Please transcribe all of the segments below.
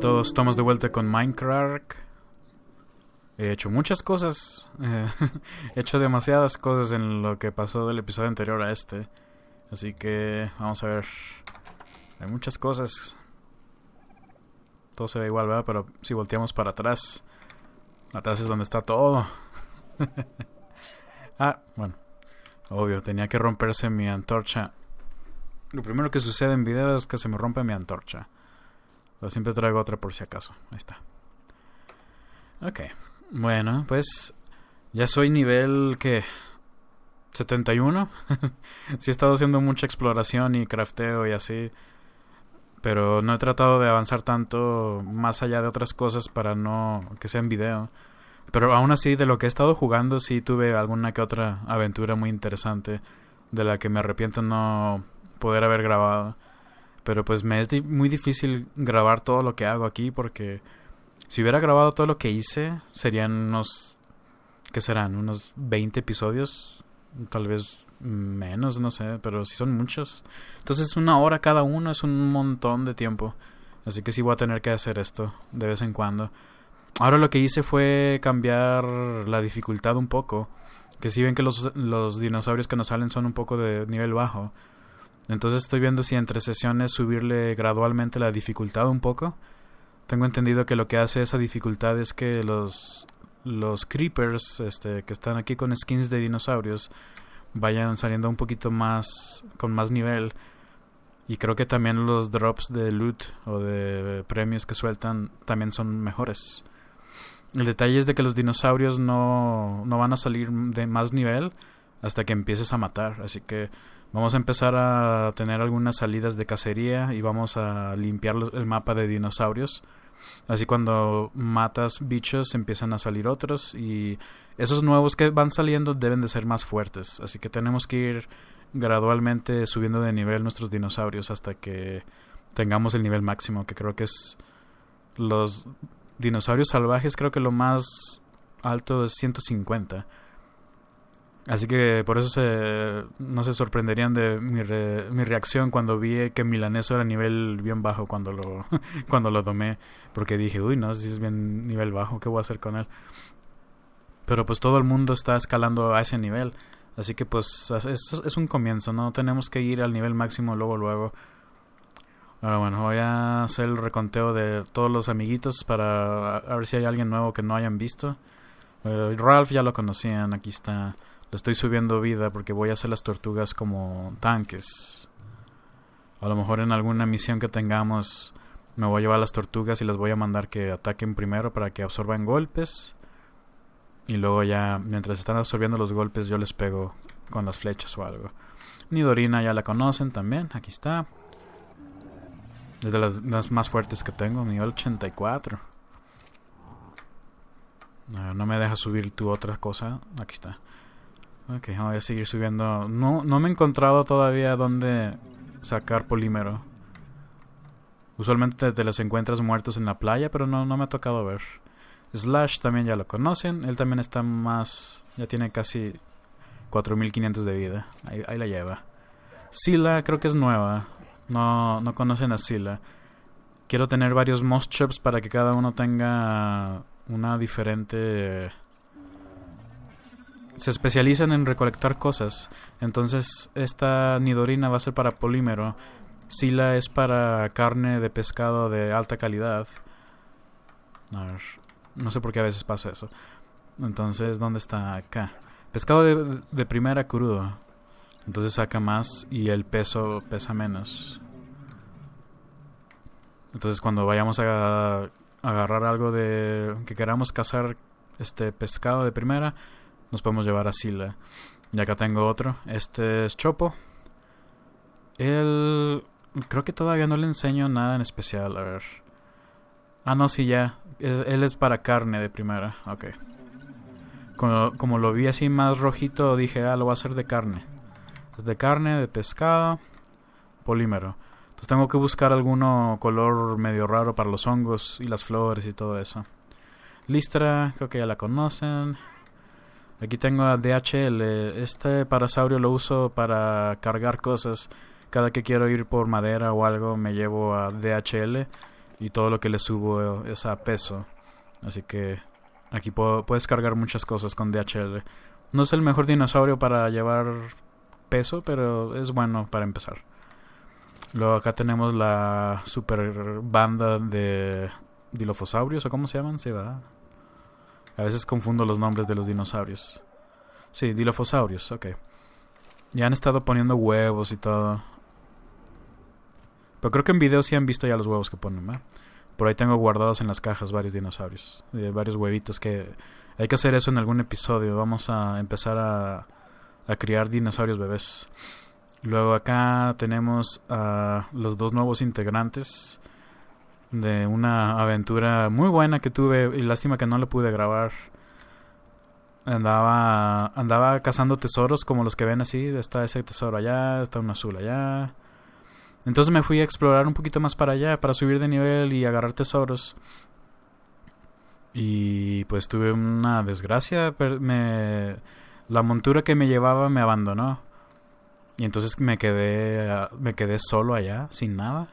todos, estamos de vuelta con Minecraft. He hecho muchas cosas, eh, he hecho demasiadas cosas en lo que pasó del episodio anterior a este. Así que vamos a ver. Hay muchas cosas. Todo se ve igual, ¿verdad? Pero si volteamos para atrás, atrás es donde está todo. ah, bueno. Obvio, tenía que romperse mi antorcha. Lo primero que sucede en video es que se me rompe mi antorcha siempre traigo otra por si acaso. Ahí está. Ok. Bueno, pues ya soy nivel que... 71. sí he estado haciendo mucha exploración y crafteo y así. Pero no he tratado de avanzar tanto más allá de otras cosas para no que sea en video. Pero aún así, de lo que he estado jugando, sí tuve alguna que otra aventura muy interesante de la que me arrepiento no poder haber grabado. Pero pues me es muy difícil grabar todo lo que hago aquí porque si hubiera grabado todo lo que hice serían unos, ¿qué serán? Unos 20 episodios, tal vez menos, no sé, pero si son muchos. Entonces una hora cada uno es un montón de tiempo. Así que sí voy a tener que hacer esto de vez en cuando. Ahora lo que hice fue cambiar la dificultad un poco. Que si ven que los, los dinosaurios que nos salen son un poco de nivel bajo. Entonces estoy viendo si entre sesiones subirle gradualmente la dificultad un poco. Tengo entendido que lo que hace esa dificultad es que los, los creepers este, que están aquí con skins de dinosaurios vayan saliendo un poquito más con más nivel. Y creo que también los drops de loot o de premios que sueltan también son mejores. El detalle es de que los dinosaurios no, no van a salir de más nivel hasta que empieces a matar. Así que Vamos a empezar a tener algunas salidas de cacería y vamos a limpiar el mapa de dinosaurios. Así cuando matas bichos empiezan a salir otros y esos nuevos que van saliendo deben de ser más fuertes. Así que tenemos que ir gradualmente subiendo de nivel nuestros dinosaurios hasta que tengamos el nivel máximo, que creo que es los dinosaurios salvajes, creo que lo más alto es 150. Así que por eso se, no se sorprenderían de mi, mi reacción cuando vi que milaneso era nivel bien bajo cuando lo, cuando lo tomé. Porque dije, uy, no, si es bien nivel bajo, ¿qué voy a hacer con él? Pero pues todo el mundo está escalando a ese nivel. Así que pues es, un comienzo, ¿no? Tenemos que ir al nivel máximo luego, luego. Ahora bueno, voy a hacer el reconteo de todos los amiguitos para a ver si hay alguien nuevo que no hayan visto. Eh, Ralph ya lo conocían, aquí está. Le estoy subiendo vida porque voy a hacer las tortugas como tanques. A lo mejor en alguna misión que tengamos me voy a llevar las tortugas y las voy a mandar que ataquen primero para que absorban golpes. Y luego ya, mientras están absorbiendo los golpes, yo les pego con las flechas o algo. Nidorina ya la conocen también, aquí está. Es de las, más fuertes que tengo, nivel 84. No, no me deja subir tu otra cosa, aquí está. Ok, voy a seguir subiendo. No, no me he encontrado todavía dónde sacar polímero. Usualmente te, los encuentras muertos en la playa, pero no, no me ha tocado ver. Slash también ya lo conocen. Él también está más... Ya tiene casi 4.500 de vida. Ahí, ahí, la lleva. Sila creo que es nueva. No, no conocen a Sila. Quiero tener varios Moschups para que cada uno tenga una diferente se especializan en recolectar cosas. Entonces, esta nidorina va a ser para polímero. Sila es para carne de pescado de alta calidad. A ver, no sé por qué a veces pasa eso. Entonces, ¿dónde está acá? Pescado de, de primera crudo. Entonces saca más y el peso pesa menos. Entonces cuando vayamos a agarrar algo de que queramos cazar este pescado de primera, nos podemos llevar a Sila. Ya acá tengo otro. Este es Chopo. Él... Creo que todavía no le enseño nada en especial. A ver. Ah, no, sí, ya. Él es para carne de primera. Ok. Como, lo vi así más rojito, dije, ah, lo voy a hacer de carne. De carne, de pescado, polímero. Entonces tengo que buscar alguno color medio raro para los hongos y las flores y todo eso. Listra, creo que ya la conocen. Aquí tengo a DHL. Este parasaurio lo uso para cargar cosas. Cada que quiero ir por madera o algo, me llevo a DHL y todo lo que le subo es a peso. Así que aquí puedes cargar muchas cosas con DHL. No es el mejor dinosaurio para llevar peso, pero es bueno para empezar. Luego acá tenemos la super banda de dilofosaurios, o cómo se llaman, se va. A veces confundo los nombres de los dinosaurios. Sí, Dilophosaurios, ok. Ya han estado poniendo huevos y todo. Pero creo que en video sí han visto ya los huevos que ponen, ¿eh? Por ahí tengo guardados en las cajas varios dinosaurios. Eh, varios huevitos que... Hay que hacer eso en algún episodio. Vamos a empezar a, a criar dinosaurios bebés. Luego acá tenemos a los dos nuevos integrantes de una aventura muy buena que tuve y lástima que no la pude grabar. Andaba, andaba cazando tesoros como los que ven así, está ese tesoro allá, está un azul allá. Entonces me fui a explorar un poquito más para allá, para subir de nivel y agarrar tesoros. Y pues tuve una desgracia, me, la montura que me llevaba me abandonó. Y entonces me quedé, me quedé solo allá, sin nada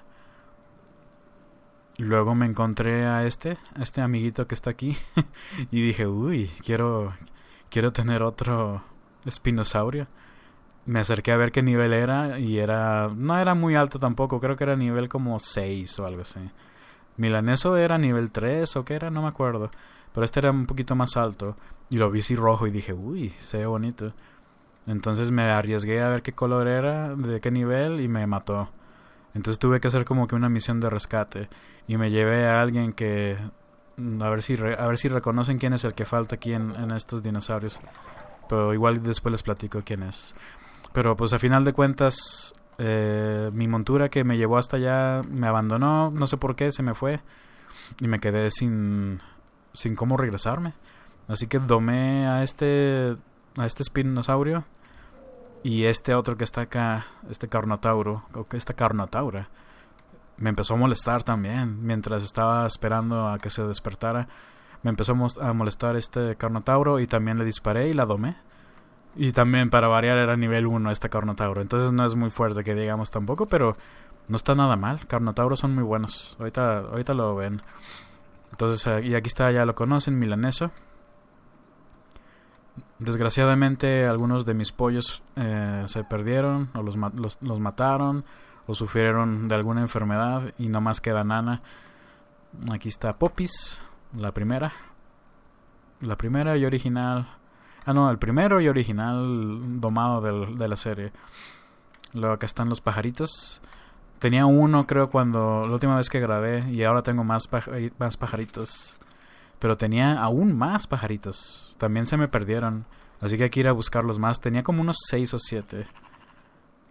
luego me encontré a este, a este amiguito que está aquí. y dije, uy, quiero, quiero tener otro espinosaurio. Me acerqué a ver qué nivel era y era... No era muy alto tampoco, creo que era nivel como 6 o algo así. Milaneso era nivel 3 o qué era, no me acuerdo. Pero este era un poquito más alto. Y lo vi así rojo y dije, uy, se ve bonito. Entonces me arriesgué a ver qué color era, de qué nivel y me mató. Entonces tuve que hacer como que una misión de rescate y me llevé a alguien que mm, a ver si a ver si reconocen quién es el que falta aquí en, estos dinosaurios. Pero igual después les platico quién es. Pero pues a final de cuentas eh, mi montura que me llevó hasta allá me abandonó, no sé por qué, se me fue y me quedé sin sin cómo regresarme. Así que domé a este a este espinosaurio y este otro que está acá, este Carnotauro, o que esta Carnotaura, me empezó a molestar también mientras estaba esperando a que se despertara. Me empezó a molestar este Carnotauro y también le disparé y la domé. Y también para variar era nivel 1 este Carnotauro. Entonces no es muy fuerte que digamos tampoco, pero no está nada mal. Carnotauros son muy buenos. Ahorita, ahorita lo ven. Entonces, eh, y aquí está, ya lo conocen, milaneso. Desgraciadamente algunos de mis pollos eh, se perdieron o los, los, mataron o sufrieron de alguna enfermedad y no más queda Nana. Aquí está Popis, la primera. La primera y original. Ah, no, el primero y original domado de la serie. Luego acá están los pajaritos. Tenía uno creo cuando la última vez que grabé y ahora tengo más, más pajaritos. Pero tenía aún más pajaritos. También se me perdieron. Así que hay que ir a buscarlos más. Tenía como unos seis o siete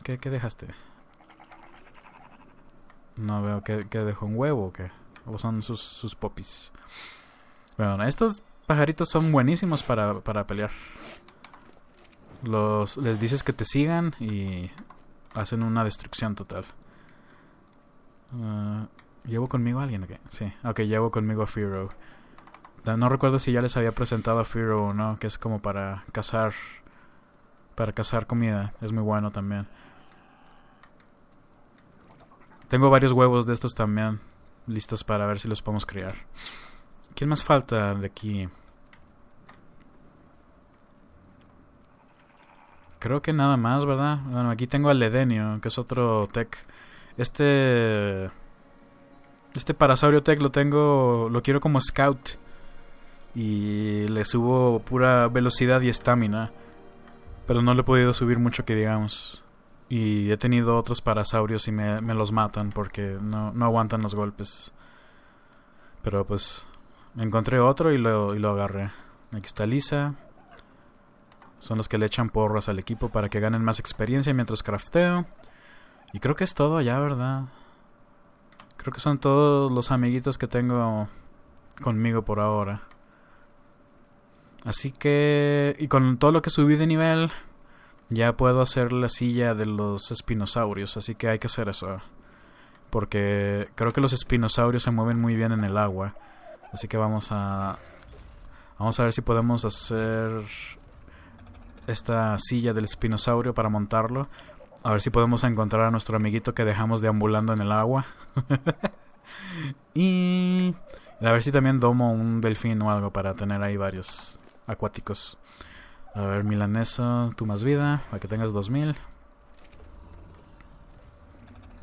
¿Qué, qué dejaste? No veo que, que dejó un huevo o qué. O son sus, sus popis. Bueno, estos pajaritos son buenísimos para, para pelear. Los, les dices que te sigan y hacen una destrucción total. Ah, ¿Llevo conmigo a alguien? Okay. Sí, ok, llevo conmigo a Firo. No recuerdo si ya les había presentado a Firo o no, que es como para cazar. Para cazar comida. Es muy bueno también. Tengo varios huevos de estos también. Listos para ver si los podemos criar. ¿Quién más falta de aquí? Creo que nada más, ¿verdad? Bueno, aquí tengo al Edenio, que es otro tech. Este. Este parasaurio tech lo tengo. Lo quiero como scout y le subo pura velocidad y estamina, pero no le he podido subir mucho que digamos. Y he tenido otros parasaurios y me, me los matan porque no, no, aguantan los golpes. Pero pues encontré otro y lo, y lo agarré. Aquí está Lisa. Son los que le echan porras al equipo para que ganen más experiencia mientras crafteo. Y creo que es todo ya, ¿verdad? Creo que son todos los amiguitos que tengo conmigo por ahora. Así que, y con todo lo que subí de nivel, ya puedo hacer la silla de los espinosaurios, así que hay que hacer eso. Porque creo que los espinosaurios se mueven muy bien en el agua. Así que vamos a... Vamos a ver si podemos hacer esta silla del espinosaurio para montarlo. A ver si podemos encontrar a nuestro amiguito que dejamos deambulando en el agua. y... A ver si también domo un delfín o algo para tener ahí varios acuáticos. A ver, milanesa, tú más vida, para que tengas 2000.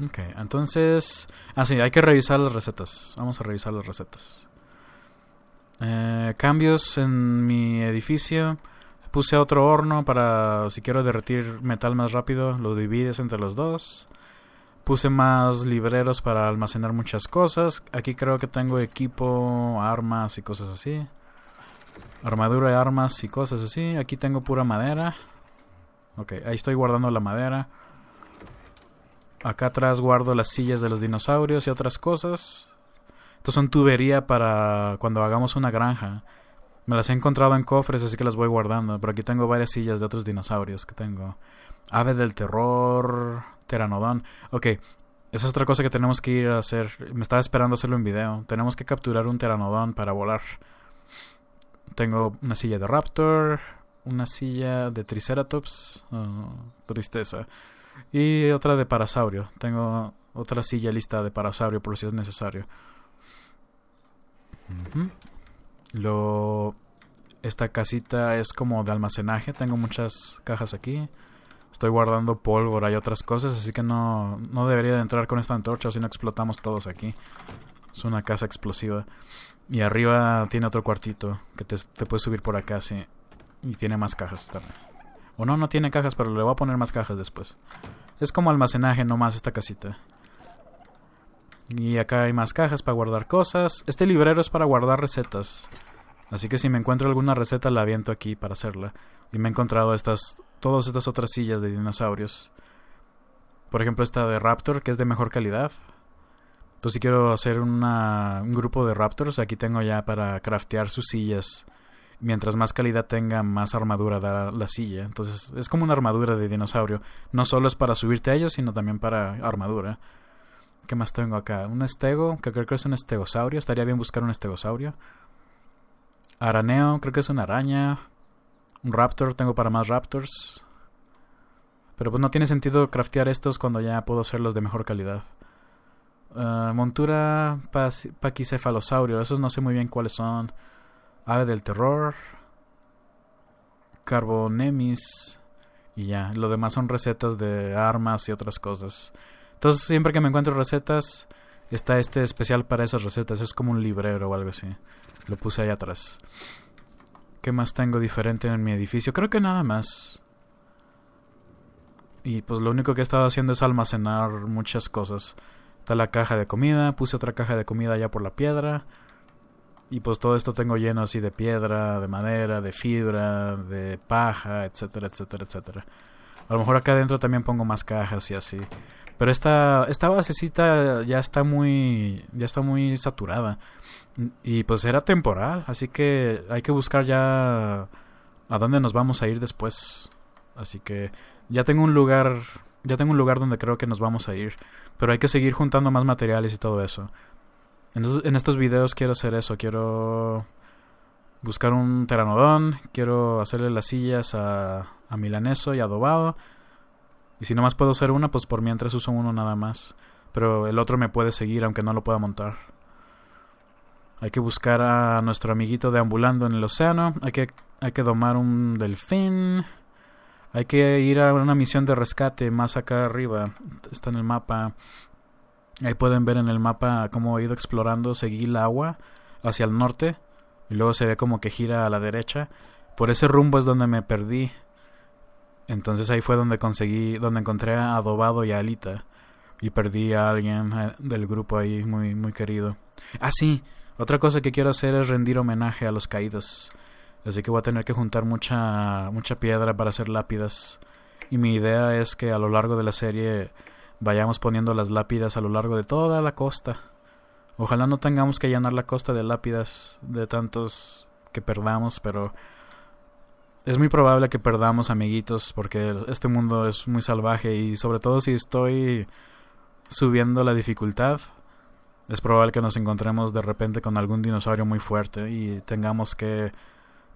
Ok, entonces... Ah, sí, hay que revisar las recetas. Vamos a revisar las recetas. Eh, cambios en mi edificio. Puse otro horno para si quiero derretir metal más rápido, lo divides entre los dos. Puse más libreros para almacenar muchas cosas. Aquí creo que tengo equipo, armas y cosas así armadura, y armas y cosas así. Aquí tengo pura madera. Ok, ahí estoy guardando la madera. Acá atrás guardo las sillas de los dinosaurios y otras cosas. Estos son tubería para cuando hagamos una granja. Me las he encontrado en cofres, así que las voy guardando. Pero aquí tengo varias sillas de otros dinosaurios que tengo. Ave del terror, Teranodón Ok, esa es otra cosa que tenemos que ir a hacer. Me estaba esperando hacerlo en video. Tenemos que capturar un teranodón para volar. Tengo una silla de Raptor, una silla de Triceratops, ah, tristeza. Y otra de Parasaurio. Tengo otra silla lista de Parasaurio por si es necesario. Lo... Esta casita es como de almacenaje. Tengo muchas cajas aquí. Estoy guardando pólvora y otras cosas, así que no, no debería de entrar con esta antorcha si no explotamos todos aquí. Es una casa explosiva. Y arriba tiene otro cuartito que te, te puedes subir por acá, sí. Y tiene más cajas también. O no, no tiene cajas, pero le voy a poner más cajas después. Es como almacenaje nomás esta casita. Y acá hay más cajas para guardar cosas. Este librero es para guardar recetas. Así que si me encuentro alguna receta la aviento aquí para hacerla. Y me he encontrado estas, todas estas otras sillas de dinosaurios. Por ejemplo esta de Raptor, que es de mejor calidad. Entonces, si quiero hacer un grupo de Raptors, aquí tengo ya para craftear sus sillas. Mientras más calidad tenga, más armadura da la silla. Entonces, es como una armadura de dinosaurio. No solo es para subirte a ellos, sino también para armadura. ¿Qué más tengo acá? Un estego, que creo que es un estegosaurio. Estaría bien buscar un estegosaurio. Araneo, creo que es una araña. Un raptor, tengo para más raptors. Pero pues no tiene sentido craftear estos cuando ya puedo hacerlos de mejor calidad. Ah, montura paquicefalosaurio. Esos no sé muy bien cuáles son. Ave del terror. Carbonemis. Y ya. Lo demás son recetas de armas y otras cosas. Entonces, siempre que me encuentro recetas, está este especial para esas recetas. Es como un librero o algo así. Lo puse ahí atrás. ¿Qué más tengo diferente en mi edificio? Creo que nada más. Y pues lo único que he estado haciendo es almacenar muchas cosas. Está la caja de comida, puse otra caja de comida allá por la piedra. Y pues todo esto tengo lleno así de piedra, de madera, de fibra, de paja, etcétera, etcétera, etcétera. A lo mejor acá adentro también pongo más cajas y así. Pero esta, esta basecita ya está muy. ya está muy saturada. Y pues era temporal, así que hay que buscar ya a dónde nos vamos a ir después. Así que ya tengo un lugar ya tengo un lugar donde creo que nos vamos a ir, pero hay que seguir juntando más materiales y todo eso. Entonces, en estos videos quiero hacer eso, quiero buscar un teranodón, quiero hacerle las sillas a, a milaneso y adobado. Y si nomás puedo hacer una, pues por mientras uso uno nada más. Pero el otro me puede seguir aunque no lo pueda montar. Hay que buscar a nuestro amiguito deambulando en el océano. Hay que, hay que domar un delfín. Hay que ir a una misión de rescate más acá arriba. Está en el mapa. Ahí pueden ver en el mapa cómo he ido explorando. Seguí el agua hacia el norte. Y luego se ve como que gira a la derecha. Por ese rumbo es donde me perdí. Entonces ahí fue donde conseguí, donde encontré a Adobado y a Alita. Y perdí a alguien eh, del grupo ahí muy, muy querido. Ah, sí. Otra cosa que quiero hacer es rendir homenaje a los caídos. Así que voy a tener que juntar mucha, mucha piedra para hacer lápidas. Y mi idea es que a lo largo de la serie vayamos poniendo las lápidas a lo largo de toda la costa. Ojalá no tengamos que llenar la costa de lápidas de tantos que perdamos, pero es muy probable que perdamos amiguitos porque este mundo es muy salvaje y sobre todo si estoy subiendo la dificultad, es probable que nos encontremos de repente con algún dinosaurio muy fuerte y tengamos que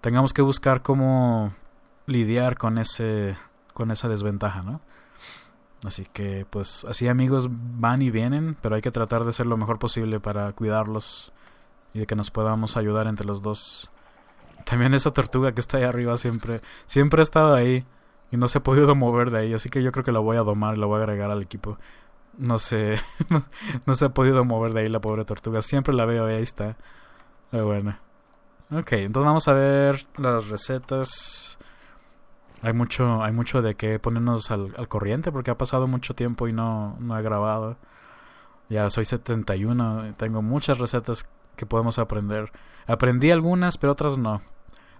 tengamos que buscar cómo lidiar con ese con esa desventaja, ¿no? Así que pues así amigos van y vienen, pero hay que tratar de ser lo mejor posible para cuidarlos y de que nos podamos ayudar entre los dos. También esa tortuga que está ahí arriba siempre siempre ha estado ahí y no se ha podido mover de ahí, así que yo creo que la voy a domar, la voy a agregar al equipo. No sé, no, se ha podido mover de ahí la pobre tortuga, siempre la veo ahí está. Pero buena. Ok, entonces vamos a ver las recetas. Hay mucho, hay mucho de qué ponernos al, corriente porque ha pasado mucho tiempo y no, no he grabado. Ya soy 71, tengo muchas recetas que podemos aprender. Aprendí algunas, pero otras no.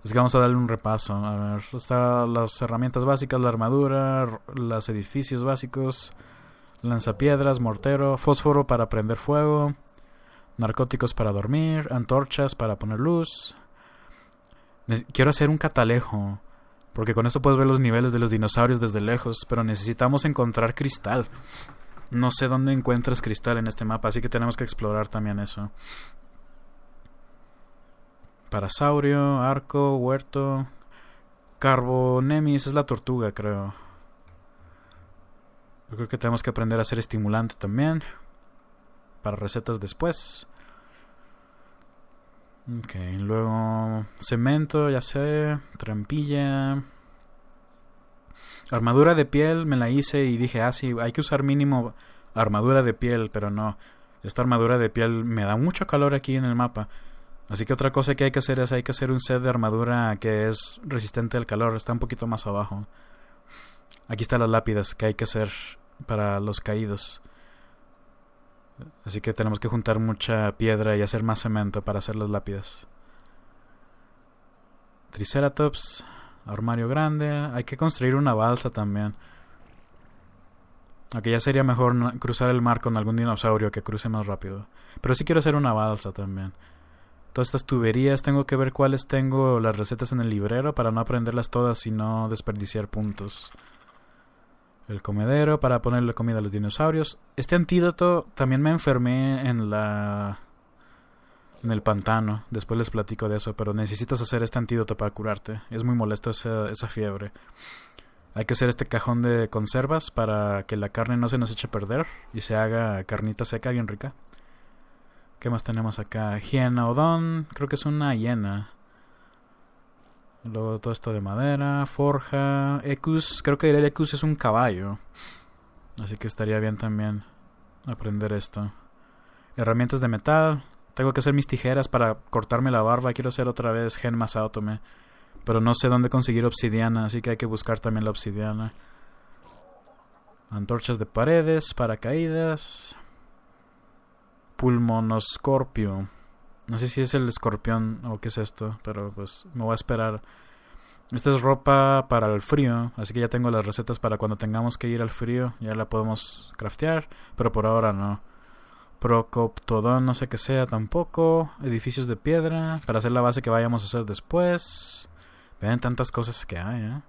Así que vamos a darle un repaso. A ver, están las herramientas básicas, la armadura, los edificios básicos, lanzapiedras, mortero, fósforo para prender fuego, narcóticos para dormir, antorchas para poner luz. Quiero hacer un catalejo, porque con esto puedes ver los niveles de los dinosaurios desde lejos, pero necesitamos encontrar cristal. No sé dónde encuentras cristal en este mapa, así que tenemos que explorar también eso. Parasaurio, arco, huerto. Carbonemis es la tortuga, creo. creo que tenemos que aprender a ser estimulante también para recetas después. Ok, luego cemento, ya sé, trampilla. Armadura de piel me la hice y dije, ah, sí, hay que usar mínimo armadura de piel, pero no. Esta armadura de piel me da mucho calor aquí en el mapa. Así que otra cosa que hay que hacer es hay que hacer un set de armadura que es resistente al calor, está un poquito más abajo. Aquí están las lápidas que hay que hacer para los caídos. Así que tenemos que juntar mucha piedra y hacer más cemento para hacer las lápidas. Triceratops, armario grande. Hay que construir una balsa también. Aunque ya sería mejor cruzar el mar con algún dinosaurio que cruce más rápido. Pero sí quiero hacer una balsa también. Todas estas tuberías, tengo que ver cuáles tengo las recetas en el librero para no aprenderlas todas y no desperdiciar puntos el comedero para ponerle comida a los dinosaurios. Este antídoto también me enfermé en la en el pantano. Después les platico de eso, pero necesitas hacer este antídoto para curarte. Es muy molesto esa, esa fiebre. Hay que hacer este cajón de conservas para que la carne no se nos eche a perder y se haga carnita seca bien rica. ¿Qué más tenemos acá? Hiena odón, creo que es una hiena. Luego todo esto de madera, forja, Ecus. Creo que el Ecus es un caballo. Así que estaría bien también aprender esto. Herramientas de metal. Tengo que hacer mis tijeras para cortarme la barba. Quiero hacer otra vez Gen átome Pero no sé dónde conseguir obsidiana, así que hay que buscar también la obsidiana. Antorchas de paredes, paracaídas. Pulmonoscorpio. No sé si es el escorpión o qué es esto, pero pues me voy a esperar. Esta es ropa para el frío, así que ya tengo las recetas para cuando tengamos que ir al frío, ya la podemos craftear, pero por ahora no. Procoptodon. no sé qué sea tampoco. Edificios de piedra, para hacer la base que vayamos a hacer después. Vean tantas cosas que hay, ¿eh?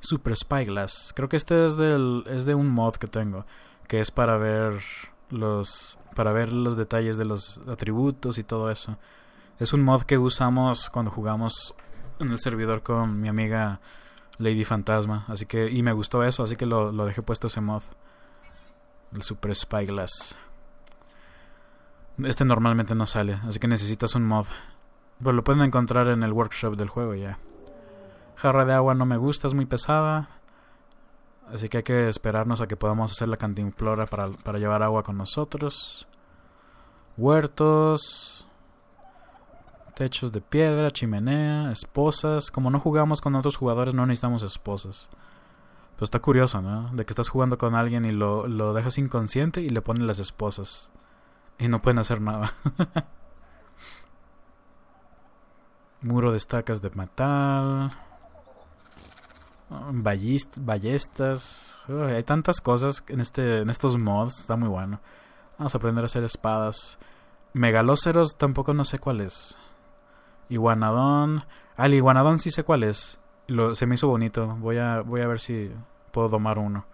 Super Spyglass. Creo que este es, del, es de un mod que tengo, que es para ver los para ver los detalles de los atributos y todo eso. Es un mod que usamos cuando jugamos en el servidor con mi amiga Lady Fantasma, así que y me gustó eso, así que lo, dejé puesto ese mod. El Super Spyglass. Este normalmente no sale, así que necesitas un mod. Pero pues lo pueden encontrar en el workshop del juego ya. Jarra de agua no me gusta, es muy pesada. Así que hay que esperarnos a que podamos hacer la cantimplora para, llevar agua con nosotros. Huertos, techos de piedra, chimenea, esposas. Como no jugamos con otros jugadores, no necesitamos esposas. Pero pues está curioso, ¿no? De que estás jugando con alguien y lo, lo dejas inconsciente y le ponen las esposas. Y no pueden hacer nada. Muro de estacas de metal ballestas. hay tantas cosas en, este, en estos mods. Está muy bueno. Vamos a aprender a hacer espadas. Megalóceros tampoco no sé cuál es. Iguanadón. al el iguanadón sí sé cuál es. Lo, se me hizo bonito. Voy a, voy a ver si puedo domar uno.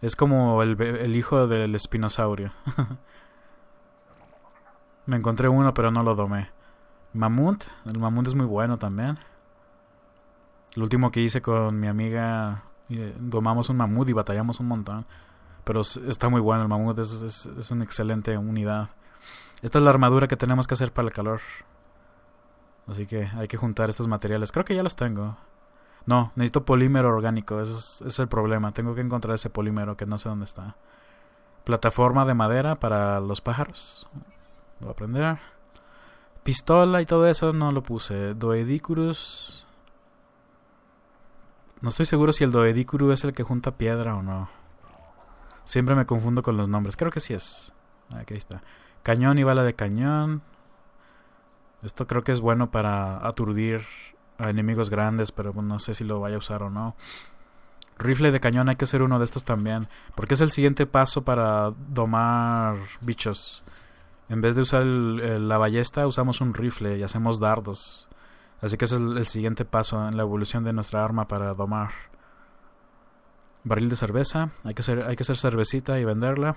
Es como el, el hijo del espinosaurio. me encontré uno, pero no lo domé. Mamut. El mamut es muy bueno también. Lo último que hice con mi amiga, eh, domamos un mamut y batallamos un montón. Pero está muy bueno, el mamut es, es, una excelente unidad. Esta es la armadura que tenemos que hacer para el calor. Así que hay que juntar estos materiales. Creo que ya los tengo. No, necesito polímero orgánico. Eso es, el problema. Tengo que encontrar ese polímero que no sé dónde está. Plataforma de madera para los pájaros. Lo voy a aprender. Pistola y todo eso no lo puse. Doedicurus. No estoy seguro si el Doedicuru es el que junta piedra o no. Siempre me confundo con los nombres. Creo que sí es. Aquí está. Cañón y bala de cañón. Esto creo que es bueno para aturdir a enemigos grandes, pero no sé si lo vaya a usar o no. Rifle de cañón, hay que hacer uno de estos también. Porque es el siguiente paso para domar bichos. En vez de usar la ballesta, usamos un rifle y hacemos dardos. Así que ese es el siguiente paso en la evolución de nuestra arma para domar. Barril de cerveza, hay que hacer, hay que hacer cervecita y venderla.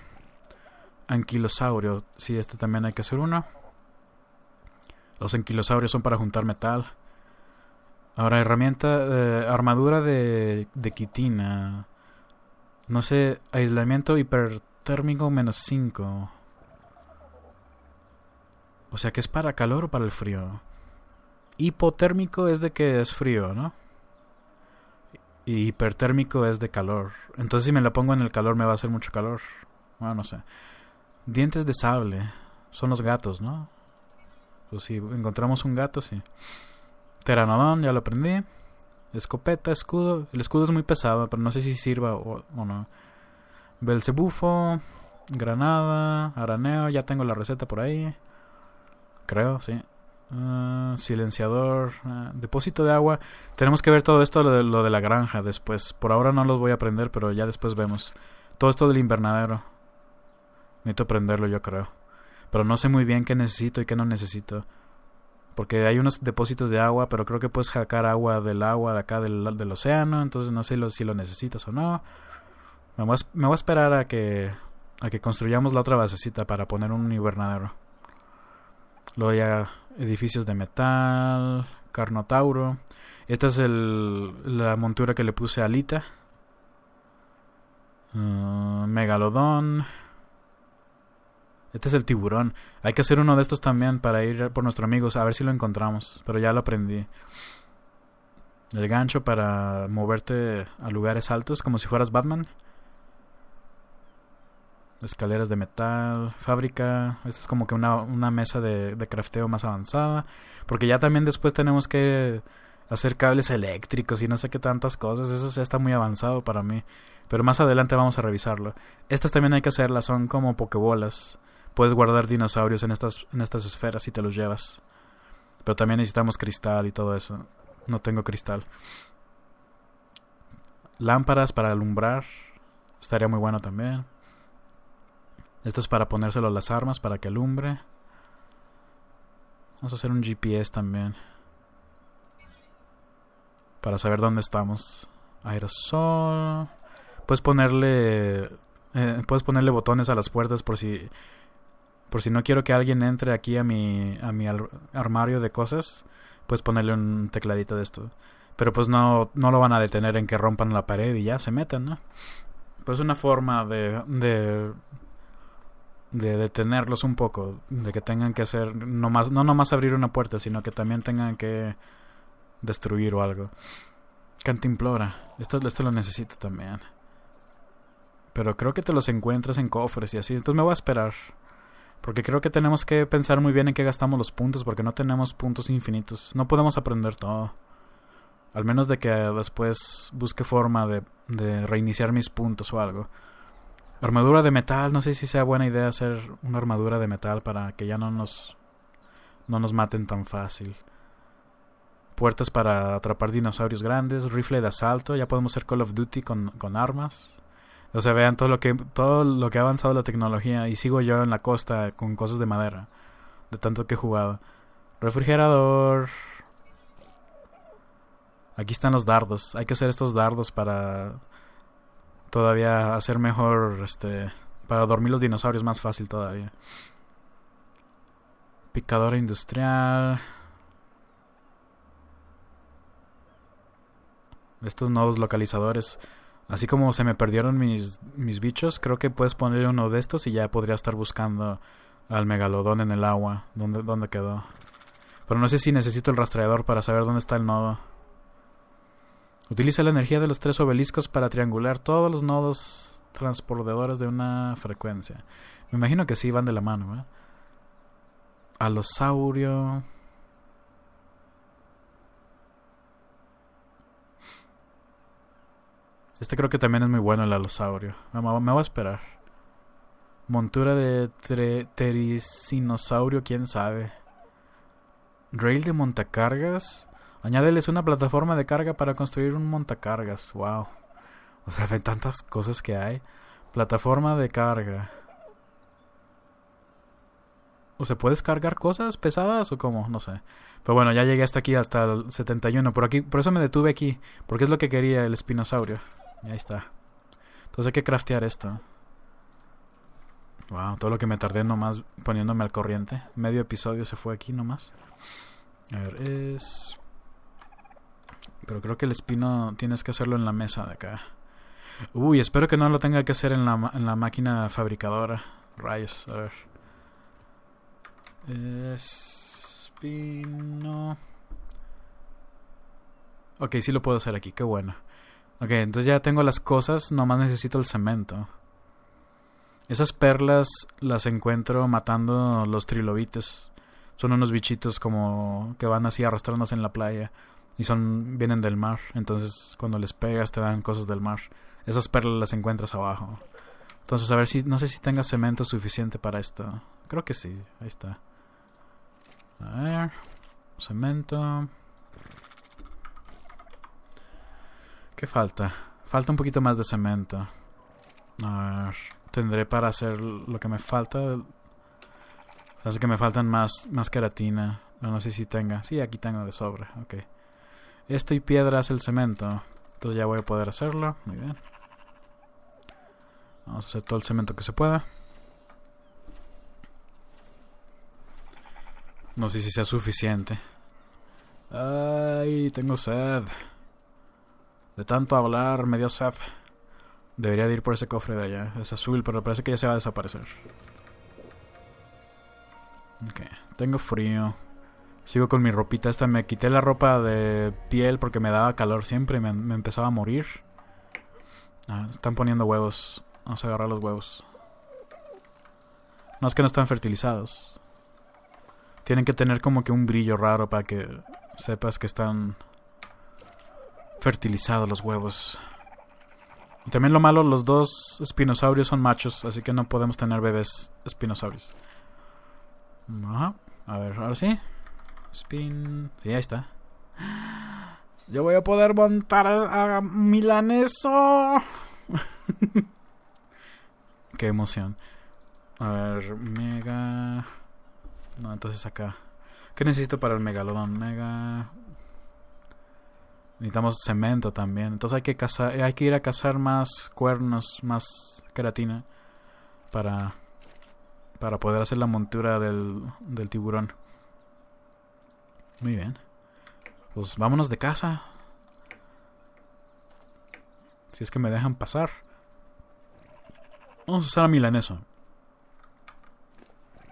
Anquilosaurio, sí, este también hay que hacer uno. Los anquilosaurios son para juntar metal. Ahora, herramienta, eh, armadura de, de quitina. No sé, aislamiento hipertérmico menos 5. O sea que es para calor o para el frío. Hipotérmico es de que es frío, ¿no? Y hipertérmico es de calor. Entonces si me la pongo en el calor me va a hacer mucho calor. Bueno, no sé. Dientes de sable. Son los gatos, ¿no? Pues si encontramos un gato, sí. Teranodón, ya lo aprendí. Escopeta, escudo. El escudo es muy pesado, pero no sé si sirva o, o no. Belcebufo, granada, araneo, ya tengo la receta por ahí. Creo, sí. Ah, silenciador, ah, depósito de agua. Tenemos que ver todo esto, lo de, lo de la granja después. Por ahora no los voy a aprender, pero ya después vemos. Todo esto del invernadero. Necesito prenderlo yo creo. Pero no sé muy bien qué necesito y qué no necesito. Porque hay unos depósitos de agua, pero creo que puedes sacar agua del agua de acá del, océano. Entonces no sé si lo necesitas o no. Me voy, a, esperar a que, a que construyamos la otra basecita para poner un invernadero. Luego ya edificios de metal, Carnotauro. Esta es la montura que le puse a Alita. Ah, megalodón. Este es el tiburón. Hay que hacer uno de estos también para ir por nuestros amigos a ver si lo encontramos. Pero ya lo aprendí. El gancho para moverte a lugares altos como si fueras Batman escaleras de metal, fábrica. Esta es como que una, mesa de, crafteo más avanzada. Porque ya también después tenemos que hacer cables eléctricos y no sé qué tantas cosas. Eso ya está muy avanzado para mí. Pero más adelante vamos a revisarlo. Estas también hay que hacerlas, son como pokebolas. Puedes guardar dinosaurios en estas, en estas esferas y te los llevas. Pero también necesitamos cristal y todo eso. No tengo cristal. Lámparas para alumbrar. Estaría muy bueno también. Esto es para ponérselo a las armas para que alumbre. Vamos a hacer un GPS también. Para saber dónde estamos. Aerosol. Puedes ponerle. Eh, puedes ponerle botones a las puertas por si. Por si no quiero que alguien entre aquí a mi. a mi armario de cosas. Puedes ponerle un tecladito de esto. Pero pues no, no lo van a detener en que rompan la pared y ya se metan, ¿no? Pues una forma de. de de detenerlos un poco, de que tengan que hacer, no, más, no nomás abrir una puerta, sino que también tengan que destruir o algo. Cantimplora, esto, esto lo necesito también. Pero creo que te los encuentras en cofres y así, entonces me voy a esperar. Porque creo que tenemos que pensar muy bien en qué gastamos los puntos, porque no tenemos puntos infinitos. No podemos aprender todo. Al menos de que después busque forma de, de reiniciar mis puntos o algo. Armadura de metal, no sé si sea buena idea hacer una armadura de metal para que ya no nos no nos maten tan fácil. Puertas para atrapar dinosaurios grandes, rifle de asalto, ya podemos hacer Call of Duty con, con armas. O sea, vean todo lo que todo lo que ha avanzado la tecnología y sigo yo en la costa con cosas de madera, de tanto que he jugado. Refrigerador. Aquí están los dardos. Hay que hacer estos dardos para todavía hacer mejor, este, para dormir los dinosaurios más fácil todavía. Picadora industrial. Estos nodos localizadores. Así como se me perdieron mis, mis bichos, creo que puedes poner uno de estos y ya podría estar buscando al megalodón en el agua. dónde quedó? Pero no sé si necesito el rastreador para saber dónde está el nodo. Utiliza la energía de los tres obeliscos para triangular todos los nodos transportadores de una frecuencia. Me imagino que sí van de la mano, ¿verdad? ¿eh? Alosaurio. Este creo que también es muy bueno el alosaurio. Me voy a esperar. Montura de tericinosaurio, quién sabe. Rail de montacargas. Añádeles una plataforma de carga para construir un montacargas. Wow. O sea, ven tantas cosas que hay. Plataforma de carga. O sea, ¿puedes cargar cosas pesadas o cómo? No sé. Pero bueno, ya llegué hasta aquí, hasta el 71. Por, aquí, por eso me detuve aquí. Porque es lo que quería el espinosaurio. Y ahí está. Entonces hay que craftear esto. Wow, todo lo que me tardé nomás poniéndome al corriente. Medio episodio se fue aquí nomás. A ver, es... Pero creo que el espino tienes que hacerlo en la mesa de acá. Uy, espero que no lo tenga que hacer en la, en la máquina fabricadora. Rayos, a ver. Espino. Ok, sí lo puedo hacer aquí, qué bueno. Ok, entonces ya tengo las cosas, nomás necesito el cemento. Esas perlas las encuentro matando los trilobites. Son unos bichitos como que van así arrastrándose en la playa y son vienen del mar, entonces cuando les pegas te dan cosas del mar. Esas perlas las encuentras abajo. Entonces, a ver si no sé si tenga cemento suficiente para esto. Creo que sí, ahí está. A ver. Cemento. ¿Qué falta? Falta un poquito más de cemento. A ver, tendré para hacer lo que me falta. Parece que me faltan más, más queratina. No, sé si tenga. Sí, aquí tengo de sobra. Ok. Esto y piedra es el cemento. Entonces ya voy a poder hacerlo. Muy bien. Vamos a hacer todo el cemento que se pueda. No sé si sea suficiente. Ay, tengo sed. De tanto hablar, me dio sed. Debería de ir por ese cofre de allá. Es azul, pero parece que ya se va a desaparecer. Ok, tengo frío. Sigo con mi ropita esta. Me quité la ropa de piel porque me daba calor siempre. Y me empezaba a morir. Ah, están poniendo huevos. Vamos a agarrar los huevos. No es que no están fertilizados. Tienen que tener como que un brillo raro para que sepas que están fertilizados los huevos. Y también lo malo, los dos espinosaurios son machos, así que no podemos tener bebés espinosaurios. Ajá. A ver, ahora sí. Spin. Sí, ahí está. Yo voy a poder montar a, Milaneso. Qué emoción. A ver, mega. No, entonces acá. ¿Qué necesito para el megalodón? Mega. Necesitamos cemento también. Entonces hay que cazar, eh, hay que ir a cazar más cuernos, más queratina para para poder hacer la montura del, del tiburón. Muy bien. Pues vámonos de casa. Si es que me dejan pasar. Vamos a usar a Milaneso.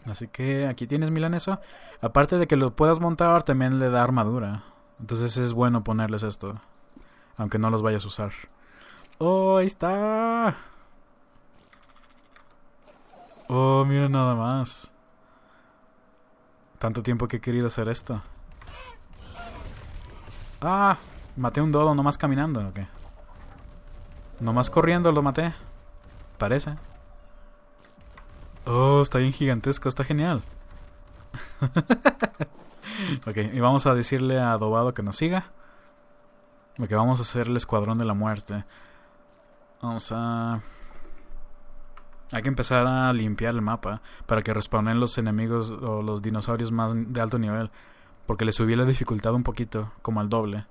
Así que aquí tienes Milaneso. Aparte de que lo puedas montar, también le da armadura. Entonces es bueno ponerles esto. Aunque no los vayas a usar. ¡Oh, ahí está! Oh, mira nada más. Tanto tiempo que he querido hacer esto. ¡Ah! Maté un dodo nomás caminando, ¿no qué? Nomás corriendo lo maté. Parece. Oh, está bien gigantesco, está genial. ok, y vamos a decirle a Dobado que nos siga. porque vamos a hacer el escuadrón de la muerte. Vamos a... Hay que empezar a limpiar el mapa para que respawnen los enemigos o los dinosaurios más de alto nivel. Porque le subí la dificultad un poquito, como al doble.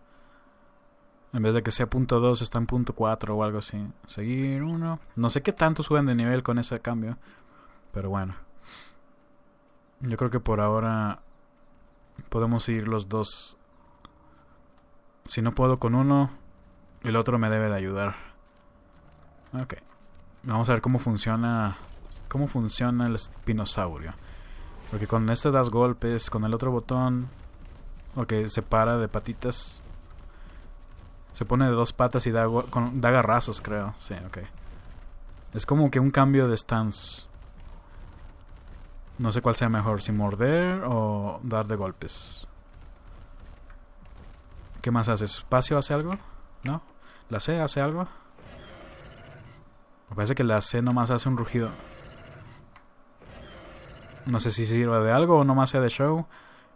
En vez de que sea punto 2, está en punto 4 o algo así. Seguir uno. No sé qué tanto suben de nivel con ese cambio. Pero bueno. Yo creo que por ahora podemos ir los dos. Si no puedo con uno, el otro me debe de ayudar. Ok. Vamos a ver cómo funciona cómo funciona el espinosaurio. Porque con este das golpes, con el otro botón Ok, se para de patitas. Se pone de dos patas y da, con, da garrazos, creo. Sí, ok. Es como que un cambio de stance. No sé cuál sea mejor, si morder o dar de golpes. ¿Qué más hace? ¿Espacio hace algo? ¿No? ¿La C hace algo? Me parece que la C nomás hace un rugido. No sé si sirva de algo o nomás sea de show.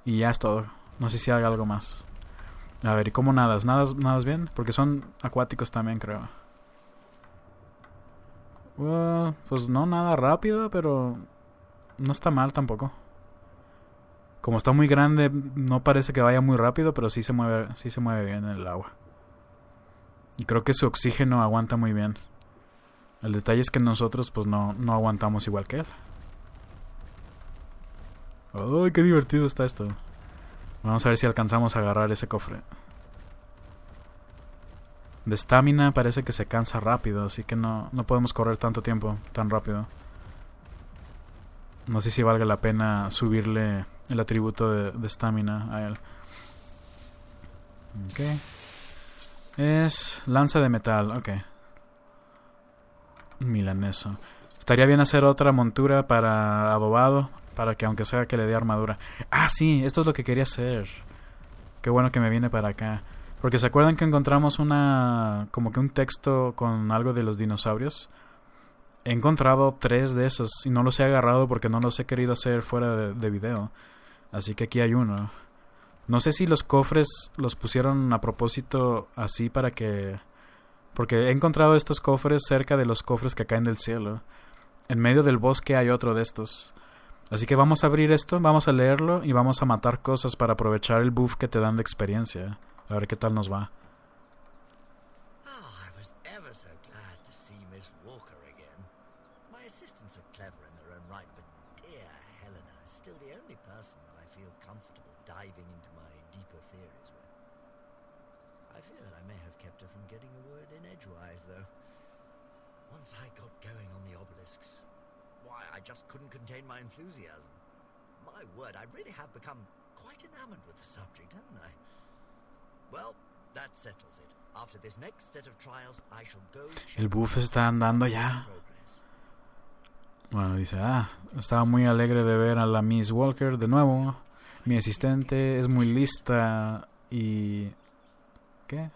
Y ya es todo. No sé si haga algo más. A ver, ¿y cómo nadas? ¿Nadas, bien? Porque son acuáticos también, creo. Uh, pues no nada rápido, pero no está mal tampoco. Como está muy grande, no parece que vaya muy rápido, pero sí se mueve, sí se mueve bien el agua. Y creo que su oxígeno aguanta muy bien. El detalle es que nosotros pues no, aguantamos igual que él. ¡Ay, qué divertido está esto! Vamos a ver si alcanzamos a agarrar ese cofre. De estamina parece que se cansa rápido, así que no, no podemos correr tanto tiempo, tan rápido. No sé si valga la pena subirle el atributo de estamina a él. Ok. Es lanza de metal, ok. Milaneso. Estaría bien hacer otra montura para adobado, para que aunque sea que le dé armadura. Ah, sí, esto es lo que quería hacer. Qué bueno que me viene para acá. Porque se acuerdan que encontramos una... como que un texto con algo de los dinosaurios. He encontrado tres de esos y no los he agarrado porque no los he querido hacer fuera de, video. Así que aquí hay uno. No sé si los cofres los pusieron a propósito así para que... Porque he encontrado estos cofres cerca de los cofres que caen del cielo. En medio del bosque hay otro de estos. Así que vamos a abrir esto, vamos a leerlo y vamos a matar cosas para aprovechar el buff que te dan de experiencia. A ver qué tal nos va. El buff está andando ya. Bueno, dice, ah, estaba muy alegre de ver a la Miss Walker de nuevo. Mi asistente es muy lista y... ¿Qué?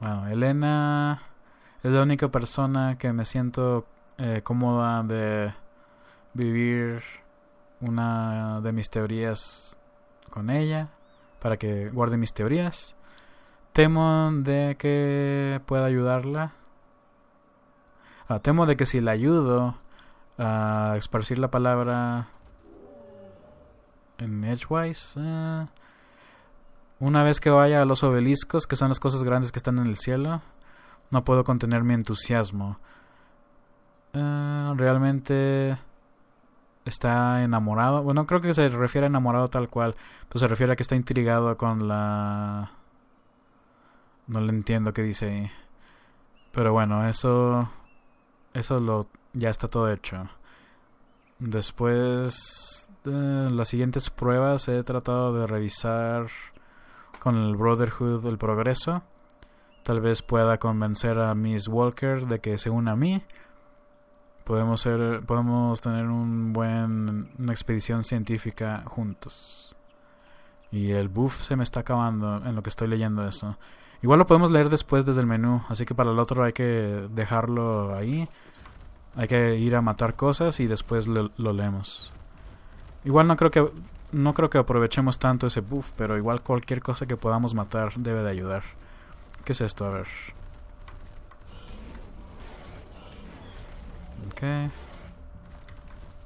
Bueno, Elena es la única persona que me siento eh, cómoda de vivir una de mis teorías con ella para que guarde mis teorías. Temo de que pueda ayudarla. Ah, temo de que si la ayudo a esparcir la palabra en Edgewise, ah, una vez que vaya a los obeliscos, que son las cosas grandes que están en el cielo, no puedo contener mi entusiasmo. Ah, realmente está enamorado. Bueno, creo que se refiere a enamorado tal cual. Pues se refiere a que está intrigado con la... No le entiendo qué dice ahí. Pero bueno, eso... Eso lo... Ya está todo hecho. Después... De las siguientes pruebas he tratado de revisar con el Brotherhood El Progreso. Tal vez pueda convencer a Miss Walker de que se una a mí podemos ser podemos tener un buen una expedición científica juntos y el buff se me está acabando en lo que estoy leyendo eso igual lo podemos leer después desde el menú así que para el otro hay que dejarlo ahí hay que ir a matar cosas y después lo, leemos igual no creo que no creo que aprovechemos tanto ese buff pero igual cualquier cosa que podamos matar debe de ayudar qué es esto a ver ¿Qué?